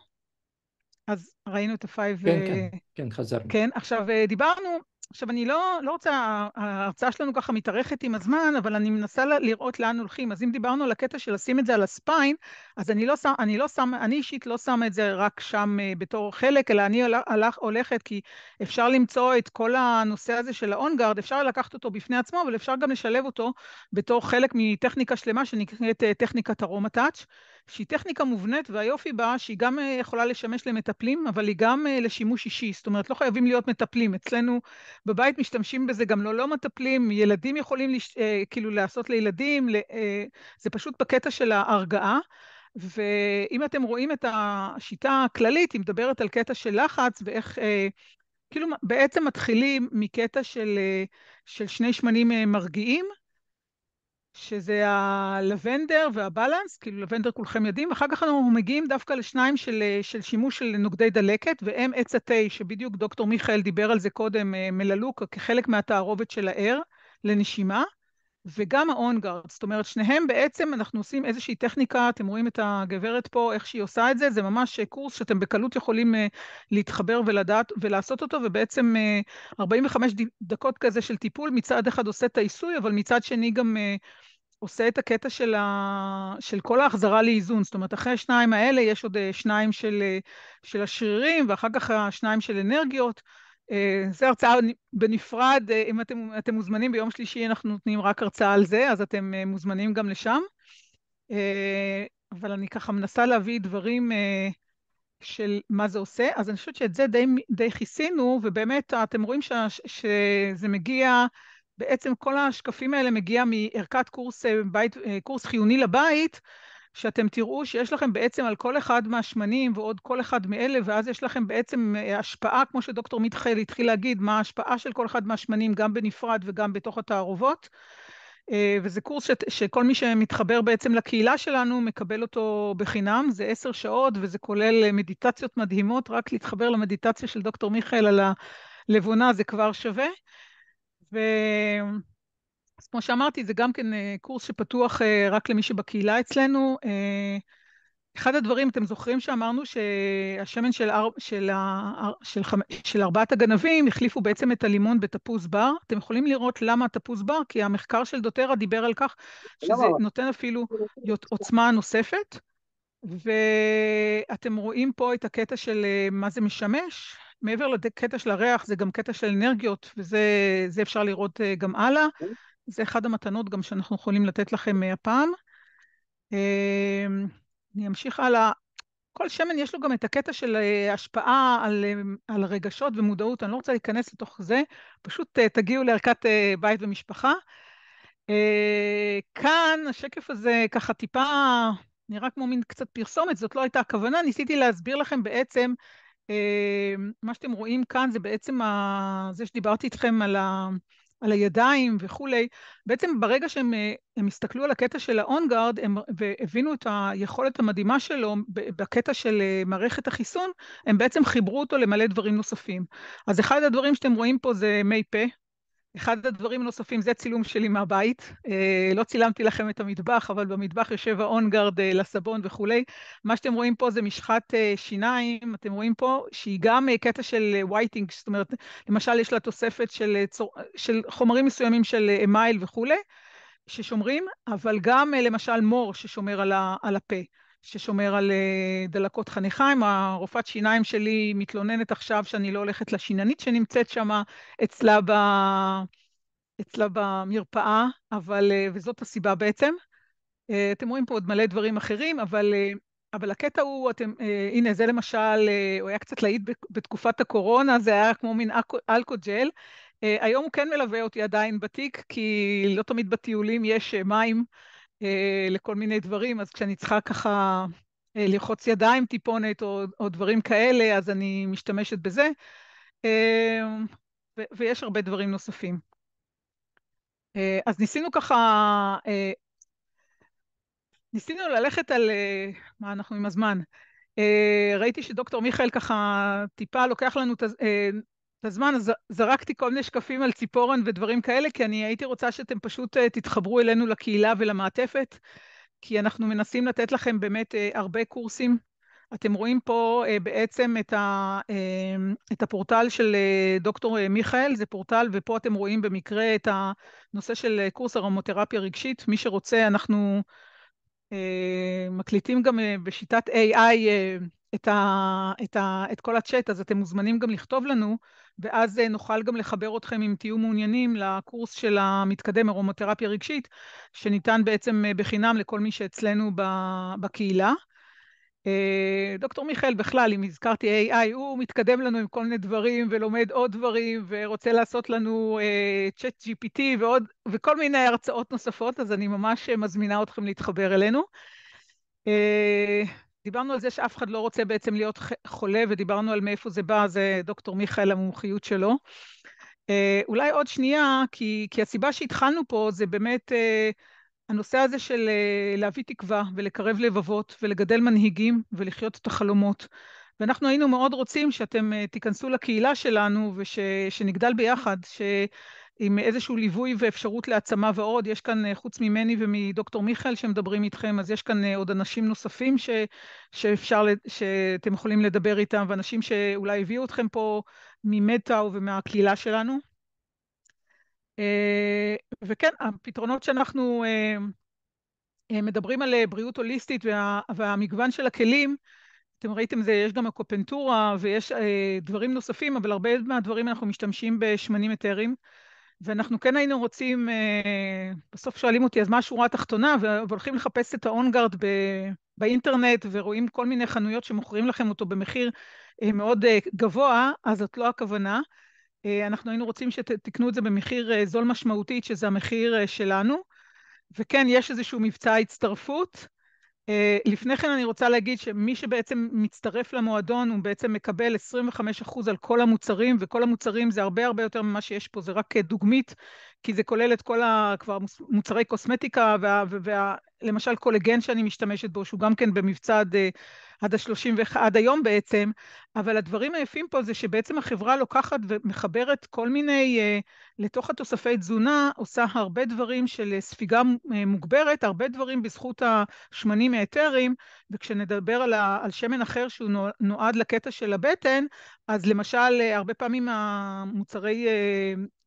אז ראינו את ה-5... כן, כן, אה, כן, חזרנו. כן, עכשיו אה, דיברנו עכשיו, אני לא, לא רוצה, ההרצאה שלנו ככה מתארכת עם הזמן, אבל אני מנסה לראות לאן הולכים. אז אם דיברנו על הקטע של לשים את זה על הספיין, אז אני, לא שם, אני, לא שם, אני אישית לא שמה את זה רק שם אה, בתור חלק, אלא אני הלך, הולכת, כי אפשר למצוא את כל הנושא הזה של האונגארד, אפשר לקחת אותו בפני עצמו, אבל אפשר גם לשלב אותו בתור חלק מטכניקה שלמה שנקראת אה, טכניקת הרומא-טאץ'. שהיא טכניקה מובנית, והיופי בה שהיא גם אה, יכולה לשמש למטפלים, אבל היא גם אה, לשימוש אישי. זאת אומרת, לא חייבים להיות מטפלים. אצלנו בבית משתמשים בזה גם לא לא מטפלים, ילדים יכולים לש... אה, כאילו לעשות לילדים, זה פשוט בקטע של ההרגעה. ואם אתם רואים את השיטה הכללית, היא מדברת על קטע של לחץ ואיך כאילו בעצם מתחילים מקטע של, של שני שמנים מרגיעים, שזה הלבנדר והבלנס, כאילו לבנדר כולכם יודעים, ואחר כך אנחנו מגיעים דווקא לשניים של, אה, של שימוש של נוגדי דלקת, והם עץ התה, שבדיוק דוקטור מיכאל דיבר על זה קודם, אה, מללוק, כחלק מהתערובת של הער לנשימה. וגם האונגארד, זאת אומרת, שניהם בעצם, אנחנו עושים איזושהי טכניקה, אתם רואים את הגברת פה, איך שהיא עושה את זה, זה ממש אה, קורס שאתם בקלות יכולים אה, להתחבר ולדעת ולעשות אותו, ובעצם 45 אה, דקות כזה של טיפול, מצד אחד עושה את העיסוי, אבל מצד שני גם... עושה את הקטע של, ה... של כל ההחזרה לאיזון. זאת אומרת, אחרי השניים האלה יש עוד שניים של, של השרירים, ואחר כך השניים של אנרגיות. אה, זו הרצאה בנפרד, אה, אם אתם, אתם מוזמנים, ביום שלישי אנחנו נותנים רק הרצאה על זה, אז אתם אה, מוזמנים גם לשם. אבל אני ככה מנסה להביא דברים של מה זה עושה, אז אני חושבת שאת זה די, די כיסינו, ובאמת אתם רואים ש, שזה מגיע, בעצם כל השקפים האלה מגיע מערכת קורס, בית, קורס חיוני לבית, שאתם תראו שיש לכם בעצם על כל אחד מהשמנים ועוד כל אחד מאלה, ואז יש לכם בעצם אה, השפעה, כמו שדוקטור מיטחל התחיל להגיד, מה ההשפעה של כל אחד מהשמנים גם בנפרד וגם בתוך התערובות. אה, וזה קורס ש, שכל מי שמתחבר בעצם לקהילה שלנו מקבל אותו בחינם, זה עשר שעות וזה כולל אה, מדיטציות מדהימות, רק להתחבר למדיטציה של דוקטור מיכאל על הלבונה זה כבר שווה. ו... אז כמו שאמרתי, זה גם כן אה, קורס שפתוח אה, רק למי שבקהילה אצלנו. אה, אחד הדברים, אתם זוכרים שאמרנו שהשמן של, אר, של, ה, של, ח... של ארבעת הגנבים החליפו בעצם את הלימון בתפוז בר? אתם יכולים לראות למה תפוז בר, כי המחקר של דוטרה דיבר על כך שזה נותן אפילו עוצמה נוספת. ואתם רואים פה את הקטע של מה זה משמש. מעבר לקטע של הריח, זה גם קטע של אנרגיות, וזה אפשר לראות גם הלאה. אוקיי. זה אחד המתנות גם שאנחנו יכולים לתת לכם אה, הפעם. אמ, אני אמשיך הלאה. כל שמן יש לו גם את הקטע של אה, השפעה על, אה, על רגשות ומודעות, אני לא רוצה להיכנס לתוך זה, פשוט תגיעו לערכת בית ומשפחה. כאן השקף הזה ככה טיפה נראה כמו מין קצת פרסומת, זאת לא הייתה הכוונה, ניסיתי להסביר לכם בעצם, מה שאתם רואים כאן זה בעצם ה... זה שדיברתי איתכם על ה... על הידיים וכולי, בעצם ברגע שהם אה, הם הסתכלו על הקטע של האונגארד והבינו את היכולת המדהימה שלו בקטע של אה, מערכת החיסון, הם בעצם חיברו אותו למלא דברים נוספים. אז אחד הדברים שאתם רואים פה זה מי פה, אחד הדברים הנוספים זה צילום שלי מהבית. אה, לא צילמתי לכם את המטבח, אבל במטבח יושב האונגרד אה, לסבון וכולי. מה שאתם רואים פה זה משחת אה, שיניים, אתם רואים פה, שהיא גם קטע של וייטינג, זאת אומרת, למשל יש לה תוספת של, צור... של חומרים מסוימים של אמייל וכולי. ששומרים, אבל גם למשל מור ששומר על, ה, על הפה. ששומר על אה, דלקות חניכיים. הרופאת שיניים שלי מתלוננת עכשיו שאני לא הולכת לשיננית שנמצאת שם אצלה, ב... אצלה במרפאה, אבל, אה, וזאת הסיבה בעצם. אה, אתם רואים פה עוד מלא דברים אחרים, אבל, אבל הקטע הוא, אתם, הנה, זה למשל, הוא היה קצת להיט בתקופת הקורונה, זה היה כמו מין אלכוג'ל. היום הוא כן מלווה אותי עדיין בתיק, כי לא תמיד בטיולים יש מים. אה, לכל מיני דברים, אז כשאני צריכה ככה אה, לרחוץ ידיים טיפונת או, או דברים כאלה, אז אני משתמשת בזה, אה, ויש הרבה דברים נוספים. אז ניסינו ככה, ניסינו ללכת על, מה אנחנו עם הזמן? ראיתי שדוקטור מיכאל ככה טיפה לוקח לנו את הזמן, אז זרקתי כל מיני שקפים על ציפורן ודברים כאלה, כי אני הייתי רוצה שאתם פשוט אה, תתחברו אלינו לקהילה ולמעטפת, כי אנחנו מנסים לתת לכם באמת אה, הרבה קורסים. אתם רואים פה אה, בעצם את, ה, את הפורטל של דוקטור מיכאל, זה פורטל, ופה אתם רואים במקרה את הנושא של קורס הרמותרפיה רגשית. מי שרוצה, אנחנו אה, מקליטים גם אה, בשיטת AI אה, את, ה, את, ה, את כל הצ'אט, אז אתם מוזמנים גם לכתוב לנו, ואז נוכל גם לחבר אתכם, אם תהיו מעוניינים, לקורס של המתקדם ארומותרפיה רגשית, שניתן בעצם בחינם לכל מי שאצלנו בקהילה. אה, דוקטור מיכאל, בכלל, אם הזכרתי AI, הוא מתקדם לנו עם כל מיני דברים ולומד עוד דברים ורוצה לעשות לנו צ'אט אה, GPT ועוד, וכל מיני הרצאות נוספות, אז אני ממש מזמינה אתכם להתחבר אלינו. Uh, דיברנו על זה שאף אחד לא רוצה בעצם להיות חולה, ודיברנו על מאיפה זה בא, זה דוקטור מיכאל, המומחיות שלו. Uh, אולי עוד שנייה, כי, כי הסיבה שהתחלנו פה זה באמת... Uh, הנושא הזה של אה, להביא תקווה ולקרב לבבות ולגדל מנהיגים ולחיות את החלומות. ואנחנו היינו מאוד רוצים שאתם אה, תיכנסו לקהילה שלנו ושנגדל וש, ביחד, ש... עם איזשהו ליווי ואפשרות להעצמה ועוד. יש כאן, אה, חוץ ממני ומדוקטור מיכאל שמדברים איתכם, אז יש כאן עוד אנשים נוספים ש, שאפשר, שאתם יכולים לדבר איתם, ואנשים שאולי הביאו אתכם פה ממטאו ומהקהילה שלנו. אה, וכן, הפתרונות שאנחנו אה, אה, מדברים על בריאות הוליסטית וה, והמגוון של הכלים, אתם ראיתם זה, יש גם אקופנטורה ויש דברים נוספים, אבל הרבה מהדברים אנחנו משתמשים בשמנים אתרים. ואנחנו כן היינו רוצים, בסוף שואלים אותי, אז מה השורה התחתונה? והולכים לחפש את האונגארד באינטרנט ורואים כל מיני חנויות שמוכרים לכם אותו במחיר מאוד גבוה, אז זאת לא הכוונה. אה, אנחנו היינו רוצים שתקנו את זה במחיר אה, זול משמעותית, שזה המחיר אה, שלנו. וכן, יש איזשהו מבצע הצטרפות. לפני כן אני רוצה להגיד שמי שבעצם מצטרף למועדון, הוא בעצם מקבל 25% על כל המוצרים, וכל המוצרים זה הרבה הרבה יותר ממה שיש פה, זה רק דוגמית, כי זה כולל את כל ה... כבר מוצרי קוסמטיקה וה... וה... למשל קולגן שאני משתמשת בו, שהוא גם כן במבצע עד, אה, עד ה-31, עד היום בעצם, אבל הדברים היפים פה זה שבעצם החברה לוקחת ומחברת כל מיני, אה, לתוך התוספי תזונה, עושה הרבה דברים של אה, ספיגה מוגברת, הרבה דברים בזכות השמנים האתרים, וכשנדבר על, ה, על שמן אחר שהוא נועד לקטע של הבטן, אז למשל, הרבה פעמים המוצרי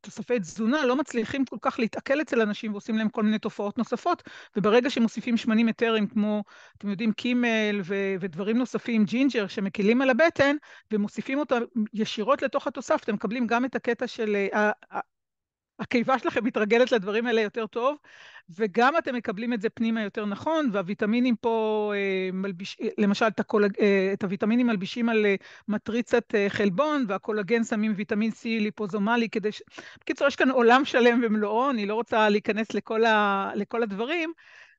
תוספי תזונה לא מצליחים כל כך להתעכל אצל אנשים ועושים להם כל מיני תופעות נוספות, וברגע שמוסיפים שמנים אתרים כמו, אתם יודעים, קימל ו- ודברים נוספים, ג'ינג'ר, שמקילים על הבטן, ומוסיפים אותם ישירות לתוך התוסף, אתם מקבלים גם את הקטע של אה, אה, הקיבה שלכם מתרגלת לדברים האלה יותר טוב, וגם אתם מקבלים את זה פנימה יותר נכון, והוויטמינים פה, אה, מלביש, למשל את, הקולג, אה, את הוויטמינים מלבישים על אה, מטריצת חלבון, והקולגן שמים ויטמין C ליפוזומלי כדי ש... בקיצור, יש כאן עולם שלם ומלואו, אני לא רוצה להיכנס לכל, ה... לכל הדברים,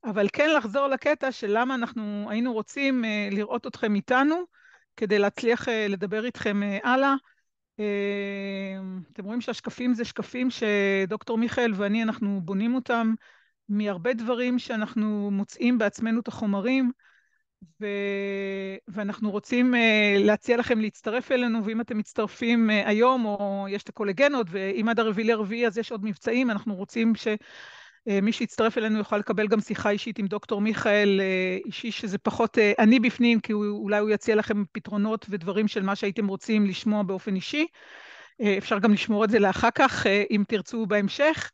אבל כן לחזור לקטע של למה אנחנו היינו רוצים לראות אתכם איתנו, כדי להצליח לדבר איתכם הלאה. אמ, אתם רואים שהשקפים זה שקפים שדוקטור מיכאל ואני, אנחנו בונים אותם מהרבה דברים שאנחנו מוצאים בעצמנו את החומרים, ו... ואנחנו רוצים אה, להציע לכם להצטרף אלינו, ואם אתם מצטרפים אה, היום, או יש את הקולגנות, ואם עד הרביעי לרביעי אז יש עוד מבצעים, אנחנו רוצים ש... אה, מי שיצטרף אלינו יוכל לקבל גם שיחה אישית עם דוקטור מיכאל, אה, אישי שזה פחות אה, אני בפנים, כי הוא, אולי הוא יציע לכם פתרונות ודברים של מה שהייתם רוצים לשמוע באופן אישי. אפשר גם לשמור את זה לאחר כך, אם תרצו בהמשך.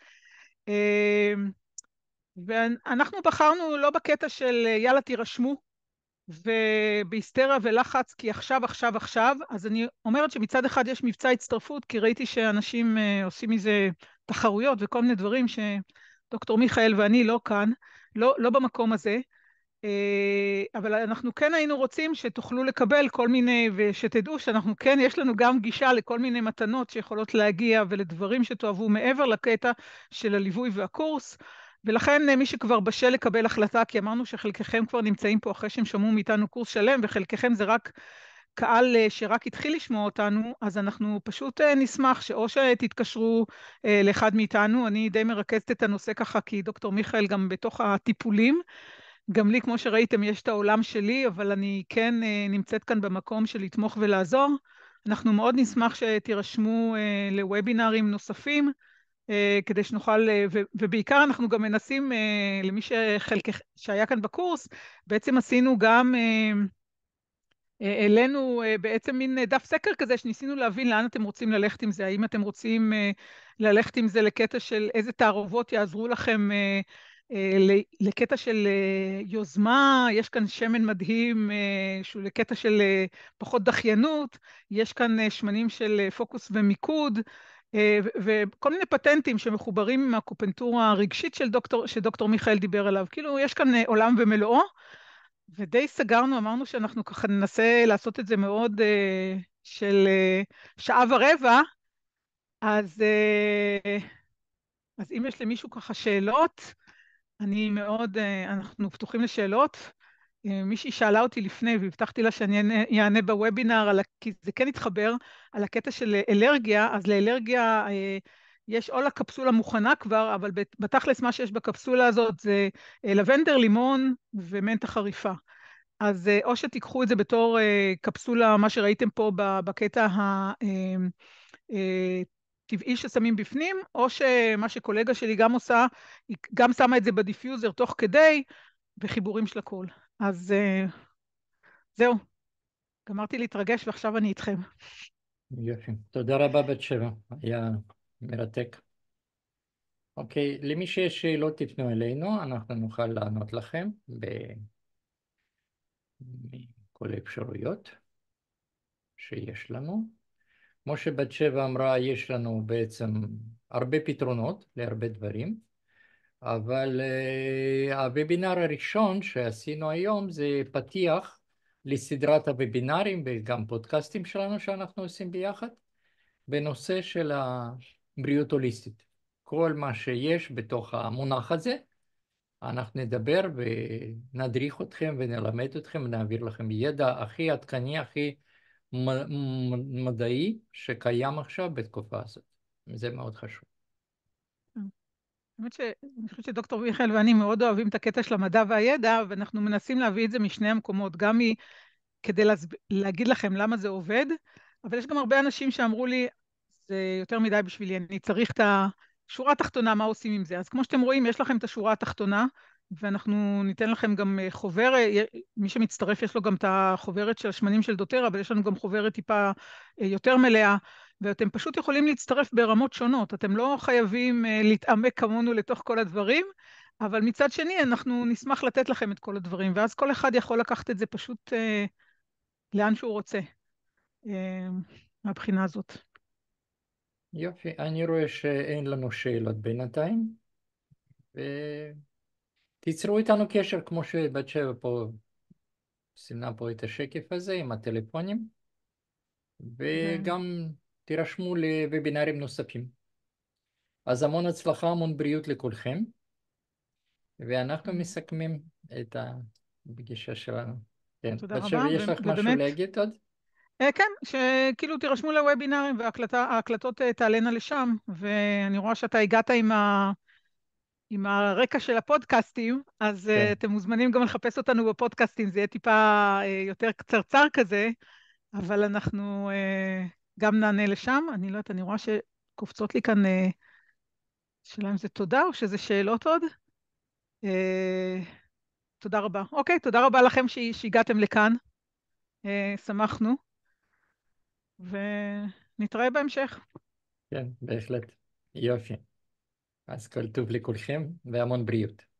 ואנחנו בחרנו לא בקטע של יאללה תירשמו, ובהיסטריה ולחץ, כי עכשיו, עכשיו, עכשיו, אז אני אומרת שמצד אחד יש מבצע הצטרפות, כי ראיתי שאנשים עושים מזה תחרויות וכל מיני דברים ש... דוקטור מיכאל ואני לא כאן, לא, לא במקום הזה, אה, אבל אנחנו כן היינו רוצים שתוכלו לקבל כל מיני, ושתדעו שאנחנו כן, יש לנו גם גישה לכל מיני מתנות שיכולות להגיע ולדברים שתאהבו מעבר לקטע של הליווי והקורס. ולכן אה, מי שכבר בשל לקבל החלטה, כי אמרנו שחלקכם כבר נמצאים פה אחרי שהם שמעו מאיתנו קורס שלם, וחלקכם זה רק קהל אה, שרק התחיל לשמוע אותנו, אז אנחנו פשוט אה, נשמח שאו שתתקשרו אה, לאחד מאיתנו, אני די מרכזת את הנושא ככה, כי דוקטור מיכאל גם בתוך הטיפולים. גם לי, כמו שראיתם, יש את העולם שלי, אבל אני כן נמצאת כאן במקום של לתמוך ולעזור. אנחנו מאוד נשמח שתירשמו לוובינרים נוספים, כדי שנוכל, ובעיקר אנחנו גם מנסים, למי שחלק, שהיה כאן בקורס, בעצם עשינו גם אה, העלינו אה, בעצם מין אה, דף סקר כזה, שניסינו להבין לאן אתם רוצים ללכת עם זה, האם אתם רוצים ללכת עם זה לקטע של איזה תערובות יעזרו לכם לקטע של יוזמה, יש כאן שמן מדהים שהוא לקטע של פחות דחיינות, יש כאן שמנים של פוקוס ומיקוד, וכל מיני פטנטים שמחוברים עם הקופנטורה הרגשית של דוקטור, שדוקטור מיכאל דיבר עליו. כאילו, יש כאן עולם ומלואו, ודי סגרנו, אמרנו שאנחנו ככה ננסה לעשות את זה מאוד אה, של אה, שעה ורבע, אז, אה, אז אם יש למישהו ככה שאלות, אני מאוד, אה, אנחנו פתוחים לשאלות. אה, מישהי שאלה אותי לפני, והבטחתי לה שאני אענה בוובינר, על, כי זה כן התחבר, על הקטע של אלרגיה, אז לאלרגיה... אה, יש או לקפסולה מוכנה כבר, אבל בתכלס מה שיש בקפסולה הזאת זה אה, לבנדר, לימון ומנטה חריפה. אז אה, או שתיקחו את זה בתור אה, קפסולה, מה שראיתם פה בקטע הטבעי אמ, ששמים בפנים, או שמה שקולגה שלי גם עושה, היא גם שמה את זה בדיפיוזר תוך כדי, וחיבורים של הכל. אז זהו, גמרתי להתרגש ועכשיו אני איתכם. יופי. תודה רבה, בת שבע. היה מרתק. אוקיי, למי שיש שאלות תפנו אלינו, אנחנו נוכל לענות לכם בכל האפשרויות שיש לנו. כמו שבת שבע אמרה, יש לנו בעצם הרבה פתרונות להרבה דברים, אבל אה, הוובינר הראשון שעשינו היום זה פתיח לסדרת הוובינרים וגם פודקאסטים שלנו שאנחנו עושים ביחד, בנושא של ה... בריאות הוליסטית. כל מה שיש בתוך המונח הזה, אנחנו נדבר ונדריך אתכם ונלמד אתכם ונעביר לכם ידע הכי עדכני, הכי מדעי שקיים עכשיו בתקופה הזאת. זה מאוד חשוב. האמת שאני חושבת שדוקטור מיכאל ואני מאוד אוהבים את הקטע של המדע והידע, ואנחנו מנסים להביא את זה משני המקומות, גם כדי להגיד לכם למה זה עובד, אבל יש גם הרבה אנשים שאמרו לי, זה יותר מדי בשבילי, אני צריך את השורה התחתונה, מה עושים עם זה. אז כמו שאתם רואים, יש לכם את השורה התחתונה, ואנחנו ניתן לכם גם אה, חוברת, מי שמצטרף יש לו גם את החוברת של השמנים של דוטרה, אבל יש לנו גם חוברת טיפה אה, יותר מלאה, ואתם פשוט יכולים להצטרף ברמות שונות. אתם לא חייבים uh, להתעמק כמונו לתוך כל הדברים, אבל מצד שני, אנחנו נשמח לתת לכם את כל הדברים, ואז כל אחד יכול לקחת את זה פשוט uh, לאן שהוא רוצה, uh, מהבחינה הזאת. יופי, אני רואה שאין לנו שאלות בינתיים, ו... תיצרו איתנו קשר כמו שבת שבע פה סימנה פה את השקף הזה עם הטלפונים, וגם תירשמו לוובינרים נוספים. אז המון הצלחה, המון בריאות לכולכם, ואנחנו מסכמים את הפגישה שלנו. כן, תודה רבה. יש לך משהו להגיד עוד? אה, כן, שכאילו תירשמו לוובינארים וההקלטות אה, תעלנה לשם, ואני רואה שאתה הגעת עם, ה... עם הרקע של הפודקאסטים, אז אה, כן. אתם מוזמנים גם לחפש אותנו בפודקאסטים, זה יהיה טיפה יותר קצרצר כזה, אבל אנחנו גם נענה לשם. אני לא יודעת, אני רואה שקופצות לי כאן, שאלה אם זה תודה או שזה שאלות עוד. תודה רבה. אוקיי, תודה רבה לכם שהגעתם לכאן. שמחנו. ונתראה בהמשך. כן, בהחלט. יופי. אז כל טוב לכולכם והמון בריאות.